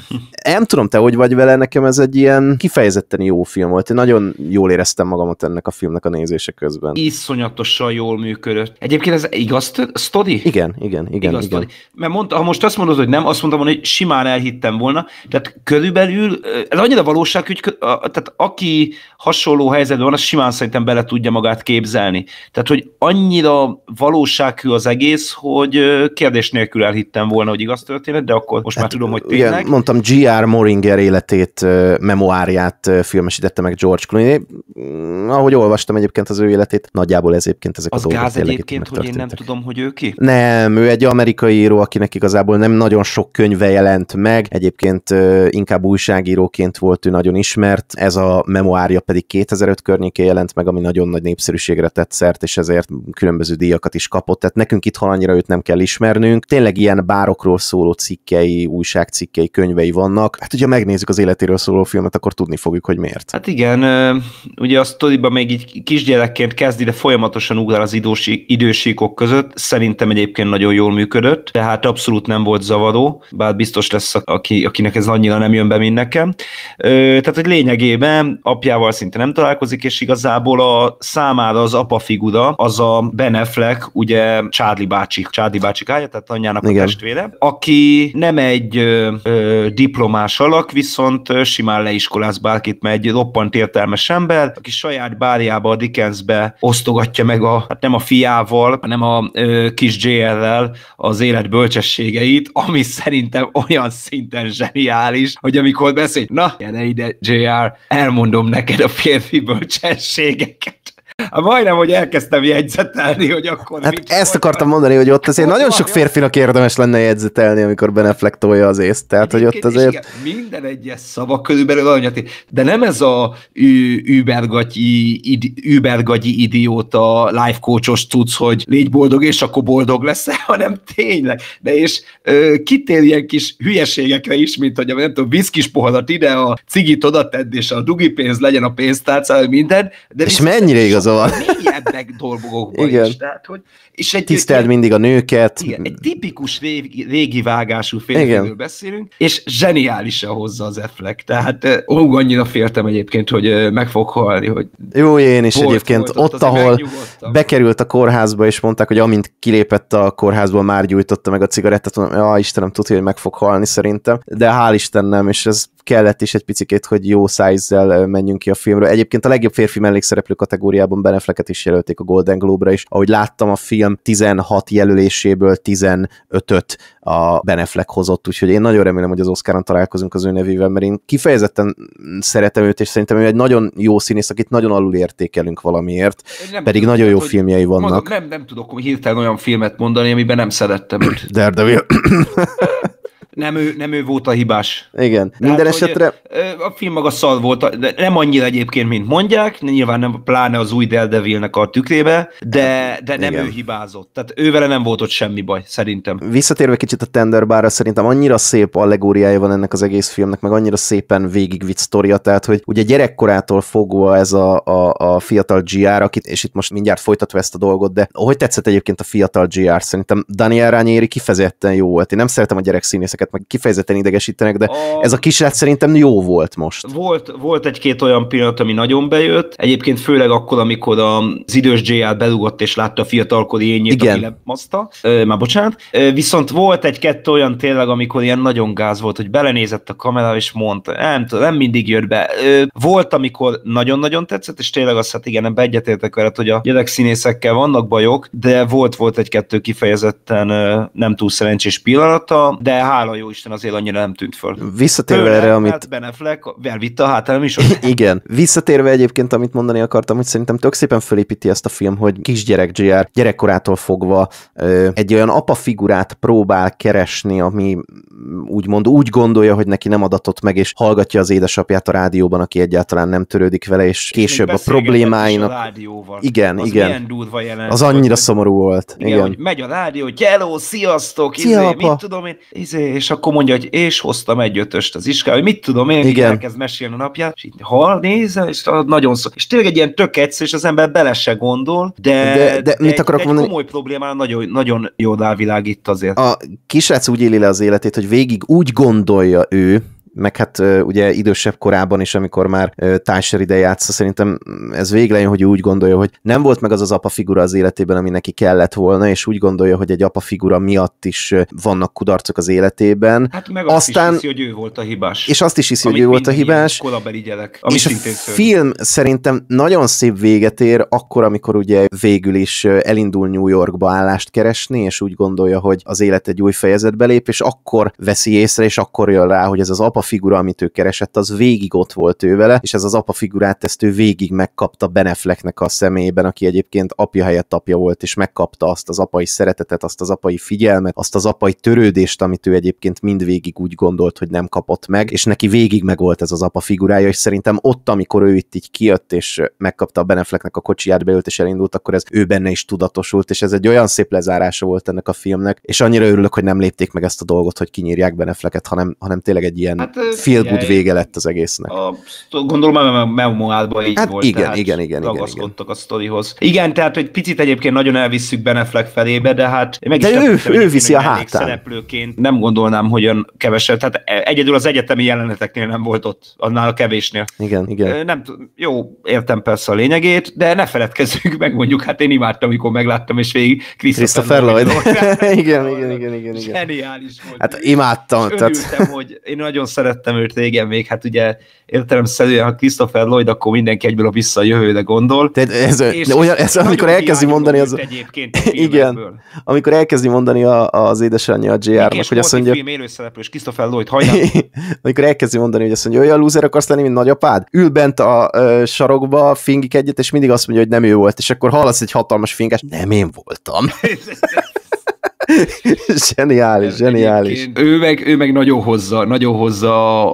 Nem tudom, te hogy vagy vele, nekem ez egy ilyen kifejezetten jó film volt. Én nagyon jól éreztem magamat ennek a filmnek a nézése közben. Iszonyatosan jól működött. Egyébként ez igaz Stodi? Igen, igen, igen. Igaz igen. Mert mondta, ha most azt mondod, hogy nem, azt mondtam hogy simán elhittem volna. Tehát körülbelül, ez annyira valóság, hogy tehát aki hasonló helyzetben van, az simán szerintem bele tudja magát képzelni. Tehát, hogy annyira valósághű az egész, hogy kérdés nélkül elhittem volna, hogy igaz történet, de akkor most hát, már tudom, hogy tényleg. Ugye, mondtam, G.R. Moringer életét, memoáriát filmesítette meg George Clooney. Mm, ahogy olvastam egyébként az ő életét, nagyjából ez egyébként ezek az a dolgok gáz egyébként, hogy én nem tudom, hogy ő ki? Nem, ő egy amerikai író, akinek igazából nem nagyon sok könyve jelent meg, egyébként inkább újságíróként volt ő nagyon ismert, ez a memoárja pedig 2005 környékén jelent meg, ami nagyon nagy népszerűségre tett szert, és ezért különböző díjakat is kapott, tehát nekünk itt annyira őt nem kell ismernünk. Tényleg ilyen bárokról szóló cikk cikkei, újságcikkei, könyvei vannak. Hát ugye megnézzük az életéről szóló filmet, akkor tudni fogjuk, hogy miért. Hát igen, ugye a sztoriban még így kisgyerekként kezdi, de folyamatosan ugrál az idősí- idősíkok között. Szerintem egyébként nagyon jól működött, tehát abszolút nem volt zavaró, bár biztos lesz, aki, akinek ez annyira nem jön be, mint nekem. Tehát, hogy lényegében apjával szinte nem találkozik, és igazából a számára az apa figura, az a Beneflek, ugye Charlie bácsi, Charlie bácsi kája, tehát anyjának Igen. a testvére, aki nem egy ö, ö, diplomás alak, viszont simán leiskolász bárkit, mert egy roppant értelmes ember, aki saját bárjába, a Dickensbe osztogatja meg a, hát nem a fiával, hanem a ö, kis JR-rel az élet bölcsességeit, ami szerintem olyan szinten zseniális, hogy amikor beszél, na, gyere ide, JR, elmondom neked a férfi bölcsességeket Hát majdnem, hogy elkezdtem jegyzetelni, hogy akkor... Hát mit ezt akartam mondani, hogy ott azért nagyon sok férfinak érdemes lenne jegyzetelni, amikor beneflektolja az észt. Tehát, hogy ott azért... Igen, minden egyes szava körülbelül olyat, de nem ez a übergatyi, übergagyi idióta life coachos tudsz, hogy légy boldog, és akkor boldog leszel, hanem tényleg. De és ö, kitér ilyen kis hülyeségekre is, mint hogy nem tudom, viszkis poharat ide, a cigit oda tedd, és a dugi pénz legyen a pénztárcán, minden. De és mennyire igaz igaza van. Szóval. Mélyebbek dolgokban Igen. is. Tehát, hogy, és egy, Tiszteld egy, mindig a nőket. Igen, egy tipikus régi, régi vágású férfiről beszélünk, és zseniálisan hozza az Affleck. Tehát ó, annyira féltem egyébként, hogy meg fog halni. Hogy Jó, én is volt, egyébként volt, ott, ott ahol bekerült a kórházba, és mondták, hogy amint kilépett a kórházból, már gyújtotta meg a cigarettát, mondom, ja, Istenem, tudja, hogy meg fog halni szerintem. De hál' nem és ez kellett is egy picit, hogy jó szájzzel menjünk ki a filmről. Egyébként a legjobb férfi mellékszereplő kategóriában Tom Benefleket is jelölték a Golden Globe-ra, és ahogy láttam a film 16 jelöléséből 15-öt a Beneflek hozott, úgyhogy én nagyon remélem, hogy az Oscaron találkozunk az ő nevével, mert én kifejezetten szeretem őt, és szerintem ő egy nagyon jó színész, akit nagyon alul értékelünk valamiért, nem pedig tudom, nagyon jó filmjei vannak. Mondom, nem, nem tudok hirtelen olyan filmet mondani, amiben nem szerettem őt. Daredevil. nem ő, nem ő volt a hibás. Igen, Tehát, minden esetre... A film maga szal volt, de nem annyira egyébként, mint mondják, nyilván nem pláne az új Daredevilnek a tükrébe, de, de nem Igen. ő hibázott. Tehát vele nem volt ott semmi baj, szerintem. Visszatérve kicsit a Tender szerintem annyira szép allegóriája van ennek az egész filmnek, meg annyira szépen végigvitt sztoria, tehát hogy ugye gyerekkorától fogva ez a, a, a fiatal GR, akit, és itt most mindjárt folytatva ezt a dolgot, de hogy tetszett egyébként a fiatal GR? Szerintem Daniel Rányéri kifejezetten jó volt. Én nem szeretem a gyerek effekteket meg kifejezetten idegesítenek, de a... ez a kisrác szerintem jó volt most. Volt, volt egy-két olyan pillanat, ami nagyon bejött, egyébként főleg akkor, amikor az idős JL belugott és látta a fiatalkori ényét, Igen. aki lemaszta, már bocsánat, viszont volt egy-kettő olyan tényleg, amikor ilyen nagyon gáz volt, hogy belenézett a kamera és mondta, nem tudom, nem mindig jött be. Volt, amikor nagyon-nagyon tetszett, és tényleg azt hát igen, ebbe egyetértek veled, hogy a gyerekszínészekkel vannak bajok, de volt volt egy-kettő kifejezetten nem túl szerencsés pillanata, de hála hála jó Isten azért annyira nem tűnt föl. Visszatérve erre, amit... Hát Beneflek, elvitte a hátára is. Igen. Visszatérve egyébként, amit mondani akartam, hogy szerintem tök szépen fölépíti ezt a film, hogy kisgyerek JR gyerekkorától fogva egy olyan apa figurát próbál keresni, ami úgymond úgy gondolja, hogy neki nem adatott meg, és hallgatja az édesapját a rádióban, aki egyáltalán nem törődik vele, és később a problémáinak... A rádióval. Igen, az igen. Jelent, az annyira hogy... szomorú volt. Igen, igen. Hogy megy a rádió, hogy hello, sziasztok, Szia, izé, apa. mit tudom én, izé, és akkor mondja, hogy és hoztam egy ötöst az iskába, hogy mit tudom én, Igen. elkezd mesélni a napját, és így hal, nézze, és nagyon szó. És tényleg egy ilyen tök egyszer, és az ember bele se gondol, de, de, de mit egy, akarok egy mondani? komoly problémára nagyon, nagyon jól világít azért. A kisrác úgy éli le az életét, hogy végig úgy gondolja ő, meg hát ugye idősebb korában is, amikor már Tásser ide játsza, szóval szerintem ez végre hogy úgy gondolja, hogy nem volt meg az az apa figura az életében, ami neki kellett volna, és úgy gondolja, hogy egy apa figura miatt is vannak kudarcok az életében. Hát meg Aztán, azt is hiszi, hogy ő volt a hibás. És azt is hiszi, hogy ő volt a hibás. Gyerek, ami és a film szerintem nagyon szép véget ér, akkor, amikor ugye végül is elindul New Yorkba állást keresni, és úgy gondolja, hogy az élet egy új fejezetbe lép, és akkor veszi észre, és akkor jön rá, hogy ez az apa figura, amit ő keresett, az végig ott volt ő vele, és ez az apa figurát ezt ő végig megkapta Benefleknek a személyében, aki egyébként apja helyett apja volt, és megkapta azt az apai szeretetet, azt az apai figyelmet, azt az apai törődést, amit ő egyébként mindvégig úgy gondolt, hogy nem kapott meg, és neki végig megvolt ez az apa figurája, és szerintem ott, amikor ő itt így kijött, és megkapta a Benefleknek a kocsiját, beült és elindult, akkor ez ő benne is tudatosult, és ez egy olyan szép lezárása volt ennek a filmnek, és annyira örülök, hogy nem lépték meg ezt a dolgot, hogy kinyírják Benefleket, hanem, hanem tényleg egy ilyen Hát, Feel good vége lett az egésznek. A, gondolom a memoádban így hát volt. Igen, tehát igen, igen. Ragaszkodtak igen. a sztorihoz. Igen, tehát egy picit egyébként nagyon elvisszük Beneflek felébe, de hát meg de is ő, tettem, ő, ő viszi a hátán. Szereplőként nem gondolnám, hogy olyan kevesebb. Tehát e- egyedül az egyetemi jeleneteknél nem volt ott, annál a kevésnél. Igen, igen. Nem, jó, értem persze a lényegét, de ne feledkezzünk meg mondjuk, hát én imádtam, amikor megláttam, és végig Christopher, Christopher Lloyd. igen, igen, igen, igen, igen. Zseniális volt. Hát imádtam. És tehát... hogy én nagyon szerettem őt régen még, hát ugye értelemszerűen, ha Christopher Lloyd, akkor mindenki egyből vissza a jövőre gondol. Tehát ez, és olyan, ez amikor elkezdi mondani az... Egyébként a igen, amikor elkezdi mondani a, az édesanyja a JR-nak, hogy azt mondja... Film élőszereplős, Christopher Lloyd, hajnal. amikor elkezdi mondani, hogy azt mondja, olyan lúzer akarsz lenni, mint nagyapád? Ül bent a ö, sarokba, fingik egyet, és mindig azt mondja, hogy nem ő volt, és akkor hallasz egy hatalmas fingás, nem én voltam. zseniális, zseniális. ő meg, ő meg nagyon hozza, nagyon hozza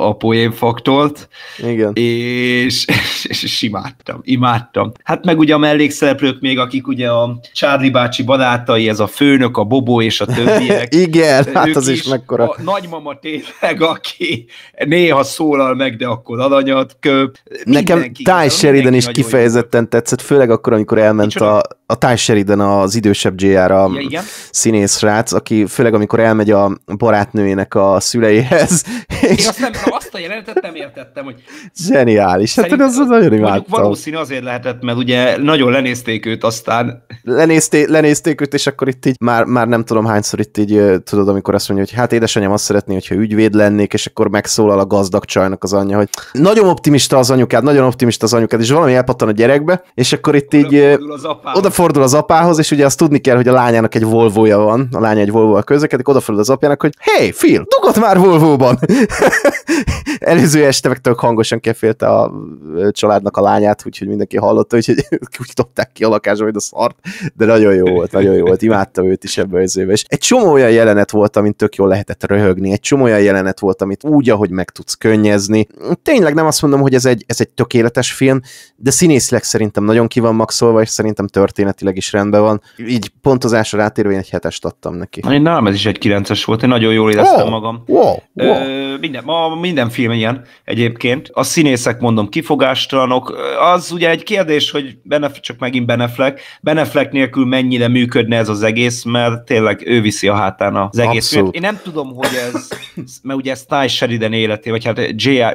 a poénfaktort. Igen. És, és, és imádtam, imádtam. Hát meg ugye a mellékszereplők még, akik ugye a Charlie bácsi barátai, ez a főnök, a Bobó és a többiek. Igen, hát az is, is mekkora. A nagymama tényleg, aki néha szólal meg, de akkor alanyat köp. Nekem Ty Sheridan is kifejezetten jó. tetszett, főleg akkor, amikor elment Micsoda? a a Ty Sheridan, az idősebb JR, a ja, igen. aki főleg amikor elmegy a barátnőjének a szüleihez. És... Én azt, nem, azt a jelenetet nem értettem, hogy... Zseniális, hát én az, nagyon imádtam. Valószínű azért lehetett, mert ugye nagyon lenézték őt aztán. Lenézté, lenézték őt, és akkor itt így már, már nem tudom hányszor itt így, tudod, amikor azt mondja, hogy hát édesanyám azt szeretné, hogyha ügyvéd lennék, és akkor megszólal a gazdag csajnak az anyja, hogy nagyon optimista az anyukád, nagyon optimista az anyukád, és valami elpattan a gyerekbe, és akkor itt így... Oda odafordul az apához, és ugye azt tudni kell, hogy a lányának egy volvója van, a lánya egy a közlekedik, odafordul az apjának, hogy hey, Phil, dugott már volvóban! Előző este meg tök hangosan kefélte a családnak a lányát, úgyhogy mindenki hallotta, úgyhogy úgy dobták ki a lakásba, hogy a szart, de nagyon jó volt, nagyon jó volt, imádtam őt is ebből az És egy csomó olyan jelenet volt, amit tök jól lehetett röhögni, egy csomó olyan jelenet volt, amit úgy, ahogy meg tudsz könnyezni. Tényleg nem azt mondom, hogy ez egy, ez egy tökéletes film, de színészileg szerintem nagyon ki van maxolva, és szerintem történt történetileg is rendben van. Így pontozásra rátérve én egy hetest adtam neki. Na, én nálam ez is egy kilences volt, én nagyon jól éreztem oh, magam. Wow, wow. Ö, minden, ma minden film ilyen egyébként. A színészek mondom kifogástalanok. Az ugye egy kérdés, hogy Benef- csak megint Beneflek. Beneflek nélkül mennyire működne ez az egész, mert tényleg ő viszi a hátán az egész. Én nem tudom, hogy ez, mert ugye ez Ty Sheridan életé, vagy hát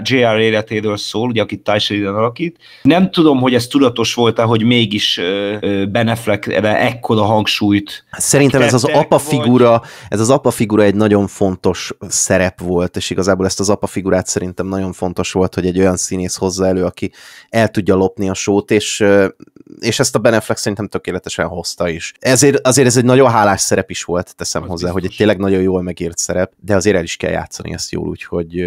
JR életéről szól, ugye, akit Ty Sheridan alakít. Nem tudom, hogy ez tudatos volt-e, hogy mégis uh, Ben Affleckre ekkora hangsúlyt. Szerintem ez az apa figura, ez az apa figura egy nagyon fontos szerep volt, és igazából ezt az apa figurát szerintem nagyon fontos volt, hogy egy olyan színész hozza elő, aki el tudja lopni a sót, és és ezt a Beneflex szerintem tökéletesen hozta is. Ezért azért ez egy nagyon hálás szerep is volt, teszem az hozzá, biztos. hogy egy tényleg nagyon jól megért szerep, de azért el is kell játszani ezt jól, úgyhogy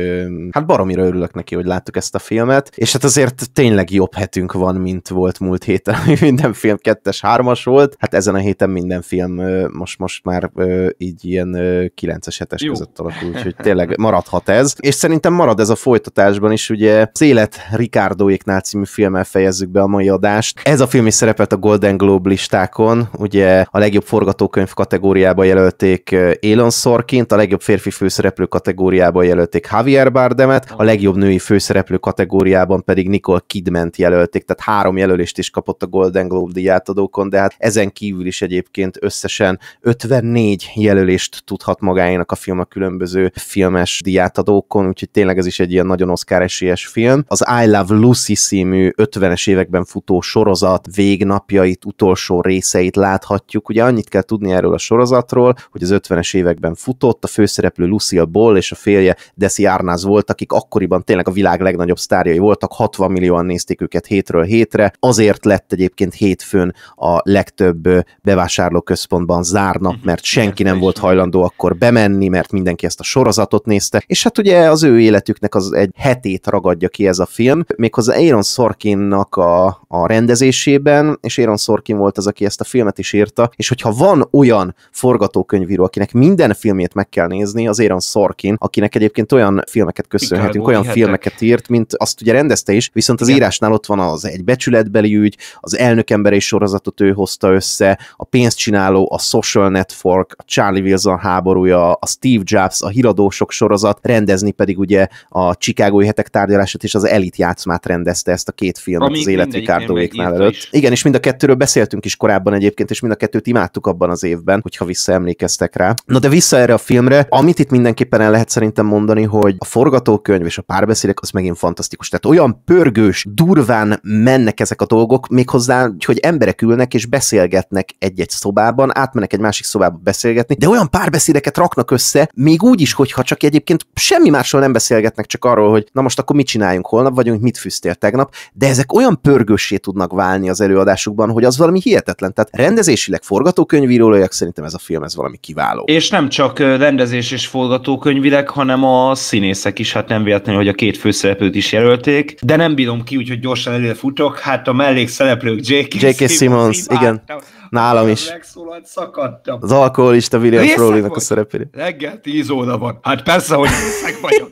hát baromira örülök neki, hogy láttuk ezt a filmet, és hát azért tényleg jobb hetünk van, mint volt múlt héten, ami minden film kettes, hármas volt, hát ezen a héten minden film most, most már így ilyen kilences hetes között alakul, úgyhogy tényleg maradhat ez, és szerintem marad ez a folytatásban is, ugye az Élet Ricardoéknál című filmmel fejezzük be a mai adást. Ez a film is szerepelt a Golden Globe listákon, ugye a legjobb forgatókönyv kategóriában jelölték Elon Sorkint, a legjobb férfi főszereplő kategóriában jelölték Javier Bardemet, a legjobb női főszereplő kategóriában pedig Nicole kidman jelölték, tehát három jelölést is kapott a Golden Globe díjátadókon, de hát ezen kívül is egyébként összesen 54 jelölést tudhat magáénak a film a különböző filmes díjátadókon, úgyhogy tényleg ez is egy ilyen nagyon oszkár esélyes film. Az I Love Lucy című 50-es években futó sorozat sorozat végnapjait, utolsó részeit láthatjuk. Ugye annyit kell tudni erről a sorozatról, hogy az 50-es években futott, a főszereplő Lucille Ball és a férje Desi Arnaz volt, akik akkoriban tényleg a világ legnagyobb sztárjai voltak, 60 millióan nézték őket hétről hétre, azért lett egyébként hétfőn a legtöbb bevásárlóközpontban zárnak, mhm. mert senki nem volt hajlandó akkor bemenni, mert mindenki ezt a sorozatot nézte, és hát ugye az ő életüknek az egy hetét ragadja ki ez a film, méghozzá Aaron Sorkinnak a, a rendezésé, rendezésében, és Aaron Sorkin volt az, aki ezt a filmet is írta, és hogyha van olyan forgatókönyvíró, akinek minden filmét meg kell nézni, az Aaron Sorkin, akinek egyébként olyan filmeket köszönhetünk, olyan hihetek. filmeket írt, mint azt ugye rendezte is, viszont az Igen. írásnál ott van az egy becsületbeli ügy, az elnök emberi sorozatot ő hozta össze, a pénzcsináló, a Social Network, a Charlie Wilson háborúja, a Steve Jobs, a híradósok sorozat, rendezni pedig ugye a Chicagói hetek tárgyalását és az Elit játszmát rendezte ezt a két filmet Amíg az Ricardo előtt. Igen, és mind a kettőről beszéltünk is korábban egyébként, és mind a kettőt imádtuk abban az évben, hogyha visszaemlékeztek rá. Na de vissza erre a filmre, amit itt mindenképpen el lehet szerintem mondani, hogy a forgatókönyv és a párbeszédek az megint fantasztikus. Tehát olyan pörgős, durván mennek ezek a dolgok, méghozzá, hogy emberek ülnek és beszélgetnek egy-egy szobában, átmennek egy másik szobába beszélgetni, de olyan párbeszédeket raknak össze, még úgy is, hogyha csak egyébként semmi másról nem beszélgetnek, csak arról, hogy na most akkor mit csináljunk holnap, vagyunk mit fűztél tegnap, de ezek olyan pörgősé tudnak válni, megjelenni az előadásukban, hogy az valami hihetetlen. Tehát rendezésileg forgatókönyvírólag szerintem ez a film ez valami kiváló. És nem csak rendezés és forgatókönyvileg, hanem a színészek is, hát nem véletlenül, hogy a két főszereplőt is jelölték, de nem bírom ki, úgyhogy gyorsan előre futok. hát a mellékszereplők J.K. J.K. Simmons, Simmons igen. Hát, nálam is. Megszólalt, szakadtam. Az alkoholista William Frolinak a szerepére. Reggel tíz óra van. Hát persze, hogy részek vagyok.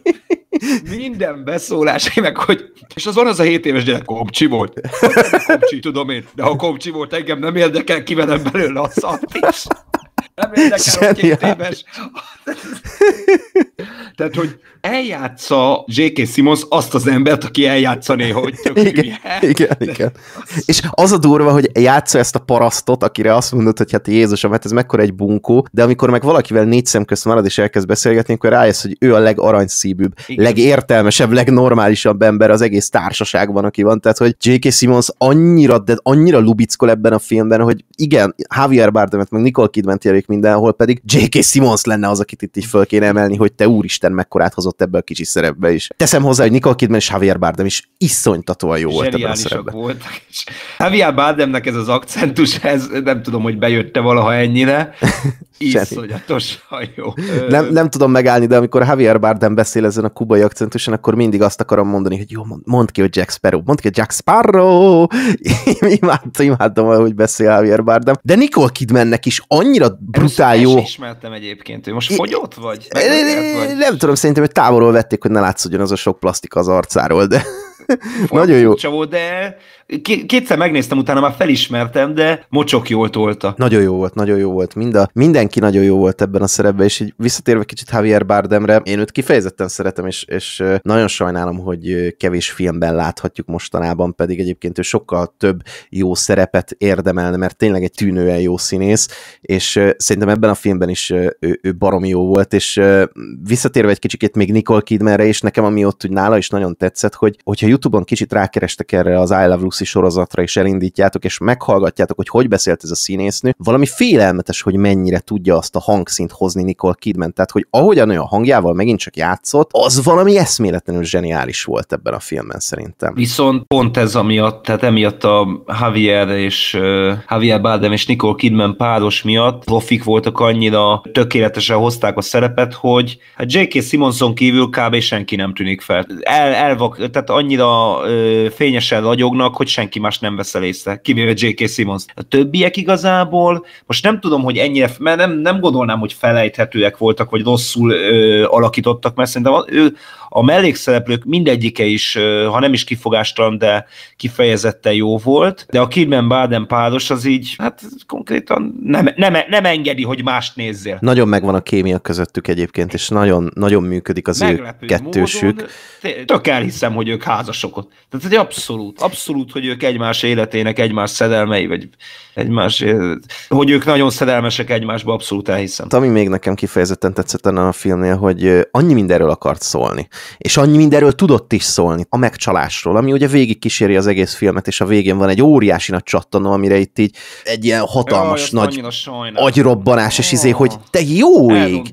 Minden beszólás, meg hogy... És az van az a 7 éves gyerek komcsi volt. Komcsi, tudom én. De ha komcsi volt, engem nem érdekel, kivenem belőle a szart is. Nem érdekel, hogy két éves. Tehát, hogy eljátsza J.K. Simmons azt az embert, aki eljátsza néha, hogy tök igen, igen, igen. Az... És az a durva, hogy játsza ezt a parasztot, akire azt mondod, hogy hát Jézusom, hát ez mekkora egy bunkó, de amikor meg valakivel négy szem közt marad és elkezd beszélgetni, akkor rájössz, hogy ő a legaranyszívűbb, igen. legértelmesebb, legnormálisabb ember az egész társaságban, aki van. Tehát, hogy J.K. Simmons annyira, de annyira lubickol ebben a filmben, hogy igen, Javier Bardemet meg Nicole Kidment kísérik mindenhol, pedig J.K. Simmons lenne az, akit itt így föl kéne emelni, hogy te úristen mekkorát hozott ebbe a kicsi szerepbe is. Teszem hozzá, hogy Nicole Kidman és Javier Bardem is iszonytatóan jó volt ebben a szerepben. Voltak. Javier Bardemnek ez az akcentus, ez nem tudom, hogy bejötte valaha ennyire. Iszonyatosan jó. Nem, nem tudom megállni, de amikor Javier Bardem beszél ezen a kubai akcentusen akkor mindig azt akarom mondani, hogy jó, mond, mondd ki, hogy Jack Sparrow, mondd ki, hogy Jack Sparrow! Imádtam, imádtam, hogy beszél Javier Bardem. De Nicole Kidmannek is annyira brutál jó jó. ismertem egyébként, ő most fogyott vagy? Megöltelt, vagy? Nem tudom, szerintem, hogy távolról vették, hogy ne látszódjon az a sok plastik az arcáról, de... Nagyon jó. Volt, de kétszer megnéztem, utána már felismertem, de mocsok jól tolta. Nagyon jó volt, nagyon jó volt. Mind a, mindenki nagyon jó volt ebben a szerepben, és így visszatérve kicsit Javier Bardemre, én őt kifejezetten szeretem, és, és nagyon sajnálom, hogy kevés filmben láthatjuk mostanában, pedig egyébként ő sokkal több jó szerepet érdemelne, mert tényleg egy tűnően jó színész, és szerintem ebben a filmben is ő, ő baromi jó volt, és visszatérve egy kicsikét még Nicole Kidmanre, és nekem ami ott úgy nála is nagyon tetszett, hogy hogyha jut Youtube-on kicsit rákerestek erre az I Love Lucy sorozatra, és elindítjátok, és meghallgatjátok, hogy hogy beszélt ez a színésznő, valami félelmetes, hogy mennyire tudja azt a hangszint hozni Nicole Kidman, tehát hogy ahogyan ő a hangjával megint csak játszott, az valami eszméletlenül zseniális volt ebben a filmben szerintem. Viszont pont ez amiatt, tehát emiatt a Javier és uh, Javier Bardem és Nicole Kidman páros miatt profik voltak annyira tökéletesen hozták a szerepet, hogy hát J.K. Simonson kívül kb. senki nem tűnik fel. El, elvak, tehát annyira annyira ö, fényesen lagyognak, hogy senki más nem veszel észre, kivéve J.K. Simmons. A többiek igazából, most nem tudom, hogy ennyire, mert nem, nem gondolnám, hogy felejthetőek voltak, vagy rosszul ö, alakítottak, mert szerintem ő, a mellékszereplők mindegyike is, ö, ha nem is kifogástalan, de kifejezetten jó volt, de a Kidman Baden páros az így, hát konkrétan nem, nem, nem engedi, hogy mást nézzél. Nagyon megvan a kémia közöttük egyébként, és nagyon, nagyon működik az Meglepő ő kettősük. Módon, tök elhiszem, hogy ők házas a sokot. Tehát egy abszolút, abszolút, hogy ők egymás életének, egymás szedelmei, vagy egymás, hogy ők nagyon szedelmesek egymásba, abszolút elhiszem. Ami még nekem kifejezetten tetszett ennél a filmnél, hogy annyi mindenről akart szólni, és annyi mindenről tudott is szólni, a megcsalásról, ami ugye végig kíséri az egész filmet, és a végén van egy óriási nagy csattanó, amire itt így egy ilyen hatalmas Jaj, nagy agyrobbanás, és izé, hogy te jó ég!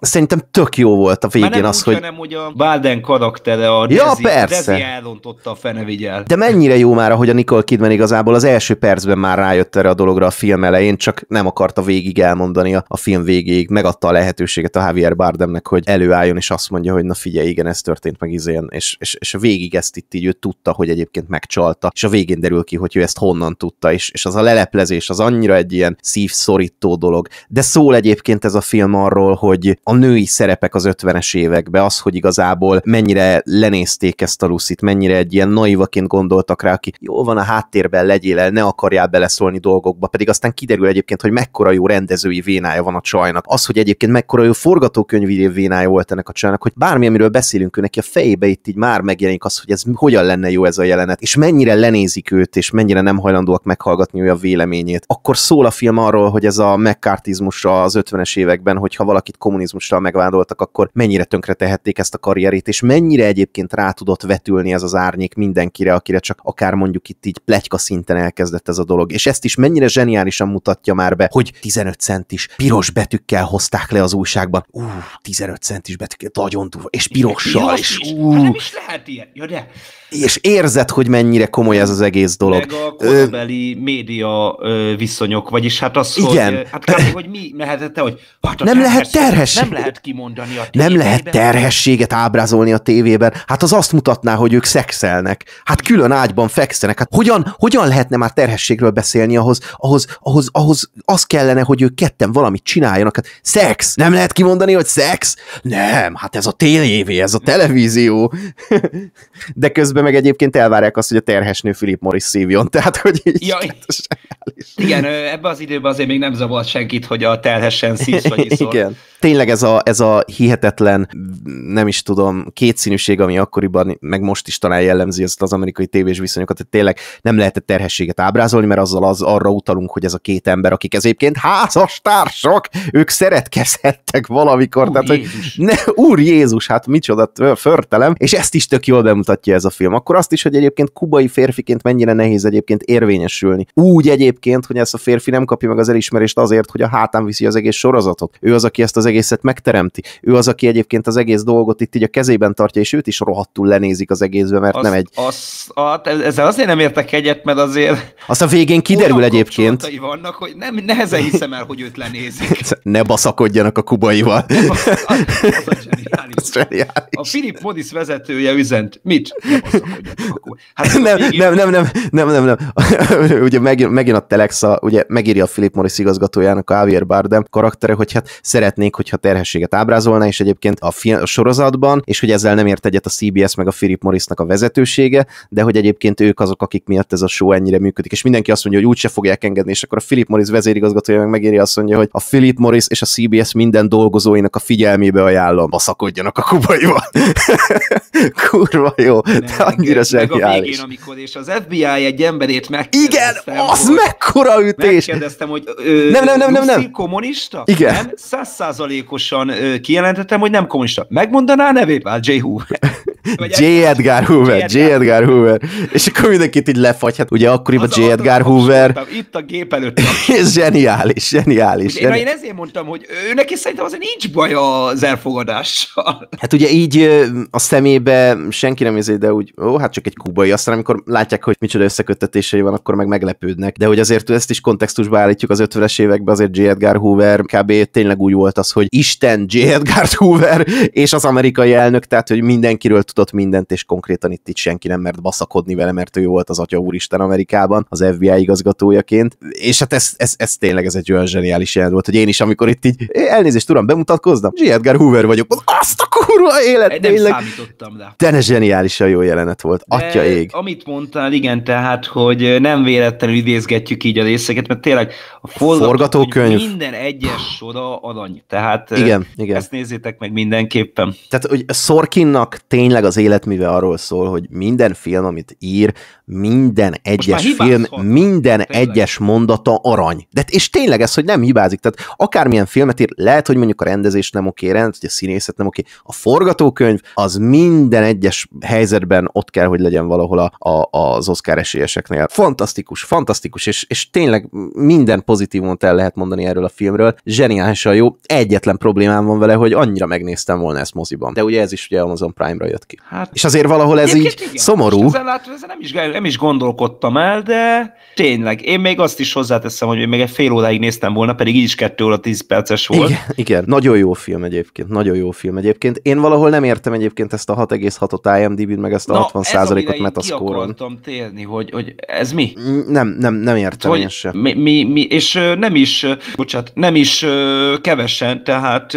Szerintem tök jó volt a végén az, úgy, hogy... Nem, hogy a Baden karaktere a ja, Dezi, persze. Dezi elrontotta a fenevigyel. De mennyire jó már, hogy a Nicole Kidman igazából az első percben már rájött erre a dologra a film elején, csak nem akarta végig elmondani a, a film végéig, megadta a lehetőséget a Javier Bardemnek, hogy előálljon és azt mondja, hogy na figyelj, igen, ez történt meg izén, és, és, és a végig ezt itt így ő tudta, hogy egyébként megcsalta, és a végén derül ki, hogy ő ezt honnan tudta, és, és az a leleplezés az annyira egy ilyen szívszorító dolog. De szól egyébként ez a film arról, hogy a női szerepek az 50-es években, az, hogy igazából mennyire lenézték ezt a Lucit, mennyire egy ilyen naivaként gondoltak rá, aki jól van a háttérben legyél el, ne akarjál beleszólni dolgokba, pedig aztán kiderül egyébként, hogy mekkora jó rendezői vénája van a csajnak. Az, hogy egyébként mekkora jó forgatókönyvi vénája volt ennek a csajnak, hogy bármi, amiről beszélünk, ő neki a fejébe itt így már megjelenik az, hogy ez hogyan lenne jó ez a jelenet, és mennyire lenézik őt, és mennyire nem hajlandóak meghallgatni ő a véleményét. Akkor szól a film arról, hogy ez a megkártizmus az 50-es években, hogyha valakit kommunizmussal megvádoltak, akkor mennyire tönkre tehették ezt a karrierét, és mennyire egyébként rá tudott vetülni az az árnyék mindenkire, akire csak akár mondjuk itt így plegyka szinten elkezdett ez a dolog. És ezt is mennyire zseniálisan mutatja már be, hogy 15 centis piros betűkkel hozták le az újságban. Ú, 15 centis betűkkel, nagyon durva, és pirossal, és, és ú, hát nem is lehet ilyen. Ja, de. És érzed, hogy mennyire komoly ez az egész dolog. Meg a korabeli ö... média viszonyok, vagyis hát az, Igen. Hát hogy, hát kb, hogy mi lehetett, hogy hát nem lehet terhesség. Nem lehet kimondani a tévében. Nem lehet terhességet ábrázolni a tévében. Hát az azt mutatná, hogy ők szexelnek, hát külön ágyban fekszenek, hát hogyan, hogyan lehetne már terhességről beszélni ahhoz, ahhoz, ahhoz, ahhoz az kellene, hogy ők ketten valamit csináljanak, hát szex, nem lehet kimondani, hogy szex? Nem, hát ez a tévé, ez a televízió. De közben meg egyébként elvárják azt, hogy a terhesnő Philip Morris szívjon, tehát hogy így ja, Igen, ebben az időben azért még nem zavart senkit, hogy a terhessen szívsz vagy Igen. Tényleg ez a, ez a hihetetlen, nem is tudom, kétszínűség, ami akkoriban, meg most is is talán jellemzi ezt az amerikai tévés viszonyokat, hogy tényleg nem lehetett terhességet ábrázolni, mert azzal az, arra utalunk, hogy ez a két ember, akik egyébként házastársak, ők szeretkezhettek valamikor. Úr tehát, Jézus. Hogy ne, úr Jézus, hát micsoda förtelem, és ezt is tök jól bemutatja ez a film. Akkor azt is, hogy egyébként kubai férfiként mennyire nehéz egyébként érvényesülni. Úgy egyébként, hogy ezt a férfi nem kapja meg az elismerést azért, hogy a hátán viszi az egész sorozatot. Ő az, aki ezt az egészet megteremti. Ő az, aki egyébként az egész dolgot itt így a kezében tartja, és őt is rohadtul lenézik az egész egészbe, mert azt, nem egy... Azt, a, hát ezzel azért nem értek egyet, mert azért... Azt a végén kiderül egyébként. vannak, hogy nem, nehezen hiszem el, hogy őt lenézik. Ne baszakodjanak a kubaival. az, az, az a zseniális. Az A Philip Modis vezetője üzent. Mit? Ne a Hát nem, nem, nem, nem, nem, nem, nem. ugye megjön, megjön a Telexa, ugye megírja a Philip Morris igazgatójának, a Javier Bardem karaktere, hogy hát szeretnék, hogyha terhességet ábrázolna, és egyébként a, a sorozatban, és hogy ezzel nem ért egyet a CBS meg a Philip Morris egésznek a vezetősége, de hogy egyébként ők azok, akik miatt ez a show ennyire működik. És mindenki azt mondja, hogy úgyse fogják engedni, és akkor a Philip Morris vezérigazgatója meg megéri azt mondja, hogy a Philip Morris és a CBS minden dolgozóinak a figyelmébe ajánlom, baszakodjanak a kubaival. Kurva jó, de annyira meg a végén, amikor és az FBI egy emberét meg. Igen, az hogy, mekkora ütés! Megkérdeztem, hogy ö, nem, nem, nem, nem, nem. kommunista? Igen. Nem, százszázalékosan kijelentettem, hogy nem kommunista. Megmondaná a nevét? J. Hu. J. Edgar Hoover, J. Edgar Hoover. És akkor mindenkit így lefagy, hát ugye akkoriban J. Edgar Hoover. Itt a gép előtt. És zseniális, zseniális. Ugye, zseniális. Én ezért mondtam, hogy ő neki szerintem azért nincs baj az elfogadással. Hát ugye így a szemébe senki nem érzi, de úgy, ó, hát csak egy kubai, aztán amikor látják, hogy micsoda összeköttetései van, akkor meg meglepődnek. De hogy azért ezt is kontextusba állítjuk az 50-es években, azért J. Edgar Hoover kb. tényleg úgy volt az, hogy Isten J. Edgar Hoover és az amerikai elnök, tehát hogy mindenkiről tudott mindent, és konkrétan itt, itt senki nem mert baszakodni vele, mert ő volt az atya úristen Amerikában, az FBI igazgatójaként, és hát ez, ez, ez tényleg ez egy olyan zseniális jelent volt, hogy én is, amikor itt így elnézést tudom, bemutatkoznom, J. Edgar Hoover vagyok, azt a kurva élet, nem tényleg. számítottam rá. De ne a jó jelenet volt, De atya ég. Amit mondtál, igen, tehát, hogy nem véletlenül idézgetjük így a részeket, mert tényleg a forgatókönyv, forgatókönyv. minden egyes soda adany. Tehát igen, igen. nézzétek meg mindenképpen. Tehát, hogy Sorkinnak tényleg az életműve arról szól, hogy minden film, amit ír, minden egyes film, minden tényleg. egyes mondata arany. De és tényleg ez, hogy nem hibázik. Tehát akármilyen filmet ír, lehet, hogy mondjuk a rendezés nem oké, rend hogy a színészet nem oké. A forgatókönyv az minden egyes helyzetben ott kell, hogy legyen valahol a, a, az Oscar esélyeseknél. Fantasztikus, fantasztikus, és, és tényleg minden pozitívumot el lehet mondani erről a filmről. Zseniálisan jó. Egyetlen problémám van vele, hogy annyira megnéztem volna ezt moziban. De ugye ez is ugye Amazon Prime-ra jött ki. Hát, és azért valahol ez így igen. szomorú. Most ezen, látod, ezen nem, is, nem is gondolkodtam el, de tényleg, én még azt is hozzáteszem, hogy én még egy fél óráig néztem volna, pedig így is kettő óra tíz perces volt. Igen, igen, nagyon jó film egyébként, nagyon jó film egyébként. Én valahol nem értem egyébként ezt a 6,6-ot IMDb-t, meg ezt a Na, 60%-ot ez, metascore térni, hogy, hogy ez mi? Nem, nem, nem értem hogy én sem. Mi, mi, mi, és nem is, bocsánat, nem is kevesen, tehát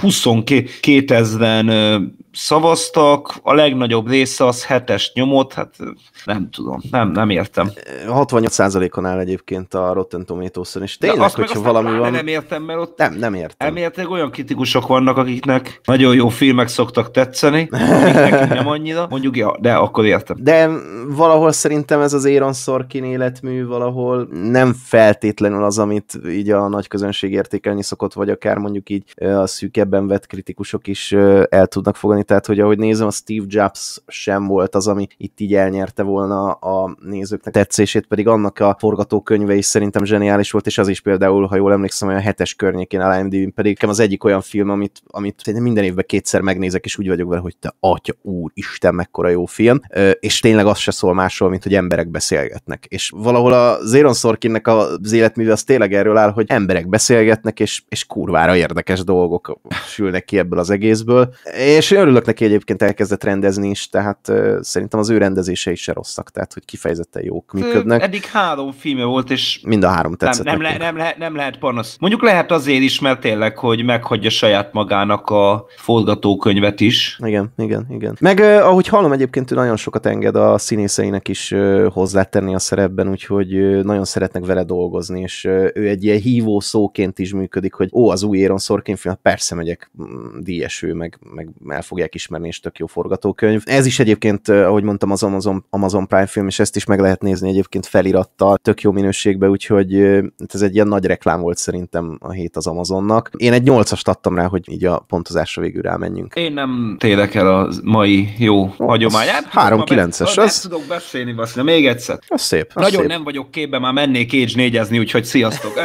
22 ezeren szavaztak, a legnagyobb része az hetes nyomot, hát nem tudom, nem, nem értem. 68%-on áll egyébként a Rotten tomatoes és tényleg, azt hogyha valami van... Nem értem, mert ott nem, nem értem. Elméletileg olyan kritikusok vannak, akiknek nagyon jó filmek szoktak tetszeni, akiknek nem annyira, mondjuk, ja, de akkor értem. De valahol szerintem ez az Aaron Sorkin életmű valahol nem feltétlenül az, amit így a nagy közönség értékelni szokott, vagy akár mondjuk így a szűkebben vett kritikusok is el tudnak fogadni, tehát hogy ahogy nézem, a Steve Jobs sem volt az, ami itt így elnyerte volna a nézőknek tetszését, pedig annak a forgatókönyve is szerintem zseniális volt, és az is például, ha jól emlékszem, olyan hetes környékén a imdb pedig az egyik olyan film, amit, amit minden évben kétszer megnézek, és úgy vagyok vele, hogy te atya úr, Isten, mekkora jó film, és tényleg az se szól másról, mint hogy emberek beszélgetnek. És valahol a Zéron Sorkinnek az életműve az tényleg erről áll, hogy emberek beszélgetnek, és, és kurvára érdekes dolgok sülnek ki ebből az egészből, és én örülök neki egyébként elkezdett rendezni is, tehát uh, szerintem az ő rendezése is se rosszak, tehát hogy kifejezetten jók működnek. Eddig három filmje volt, és mind a három tetszett. Nem, nem, le, nem, le, nem lehet panasz. Mondjuk lehet azért is, mert tényleg, hogy meghagyja saját magának a forgatókönyvet is. Igen, igen, igen. Meg uh, ahogy hallom egyébként, ő nagyon sokat enged a színészeinek is uh, hozzátenni a szerepben, úgyhogy uh, nagyon szeretnek vele dolgozni, és uh, ő egy ilyen hívó szóként is működik, hogy ó, az új Aaron Sorkin film, persze megyek mm, díjeső, meg, meg el fogják ismerni, és tök jó forgatókönyv. Ez is egyébként, eh, ahogy mondtam, az Amazon, Amazon Prime film, és ezt is meg lehet nézni egyébként felirattal, tök jó minőségbe, úgyhogy eh, hát ez egy ilyen nagy reklám volt szerintem a hét az Amazonnak. Én egy nyolcast adtam rá, hogy így a pontozásra végül rámenjünk. Én nem tédek el a mai jó hagyományát. 3-9-es. Az... tudok beszélni, Vasina, még egyszer. Az szép. Az Nagyon szép. nem vagyok képben, már mennék négyezni, úgyhogy sziasztok.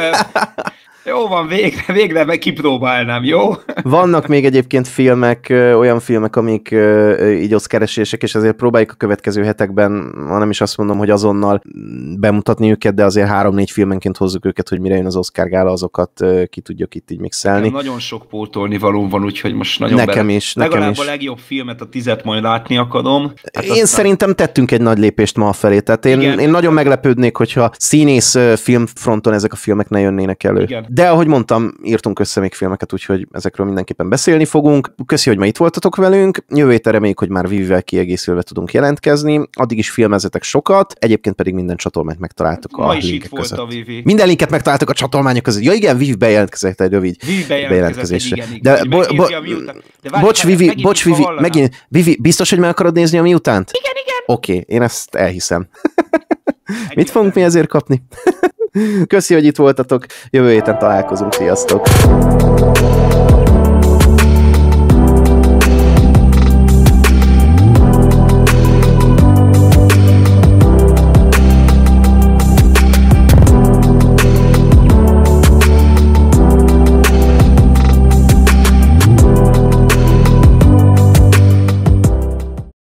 Jó van, végre, végre meg kipróbálnám, jó? Vannak még egyébként filmek, olyan filmek, amik így oszkeresések, és azért próbáljuk a következő hetekben, hanem is azt mondom, hogy azonnal bemutatni őket, de azért három-négy filmenként hozzuk őket, hogy mire jön az Oscar gála, azokat ki tudjuk itt így szelni. Nekem nagyon sok pótolni való van, úgyhogy most nagyon Nekem bele... is, nekem is. a legjobb filmet, a tizet majd látni akarom. Hát én aztán... szerintem tettünk egy nagy lépést ma felé, tehát én, én nagyon meglepődnék, hogyha színész filmfronton ezek a filmek ne jönnének elő. Igen. De ahogy mondtam, írtunk össze még filmeket, úgyhogy ezekről mindenképpen beszélni fogunk. Köszi, hogy ma itt voltatok velünk. Jövő héten reméljük, hogy már Vivivel kiegészülve tudunk jelentkezni. Addig is filmezetek sokat, egyébként pedig minden csatolmányt a. ma a is itt között. Volt a Vivi. Minden linket megtaláltuk a csatolmányok között. Ja igen, Vivi bejelentkezett egy rövid Vivi bejelentkezésre. Igen, igen, de, bo- bo-, bo de várj, bocs, Vivi, bocs, Vivi, megint, Vivi, biztos, hogy meg akarod nézni a miutánt? Igen, igen. Oké, okay, én ezt elhiszem. Mit fogunk mi ezért kapni? Köszi, hogy itt voltatok, jövő héten találkozunk, sziasztok!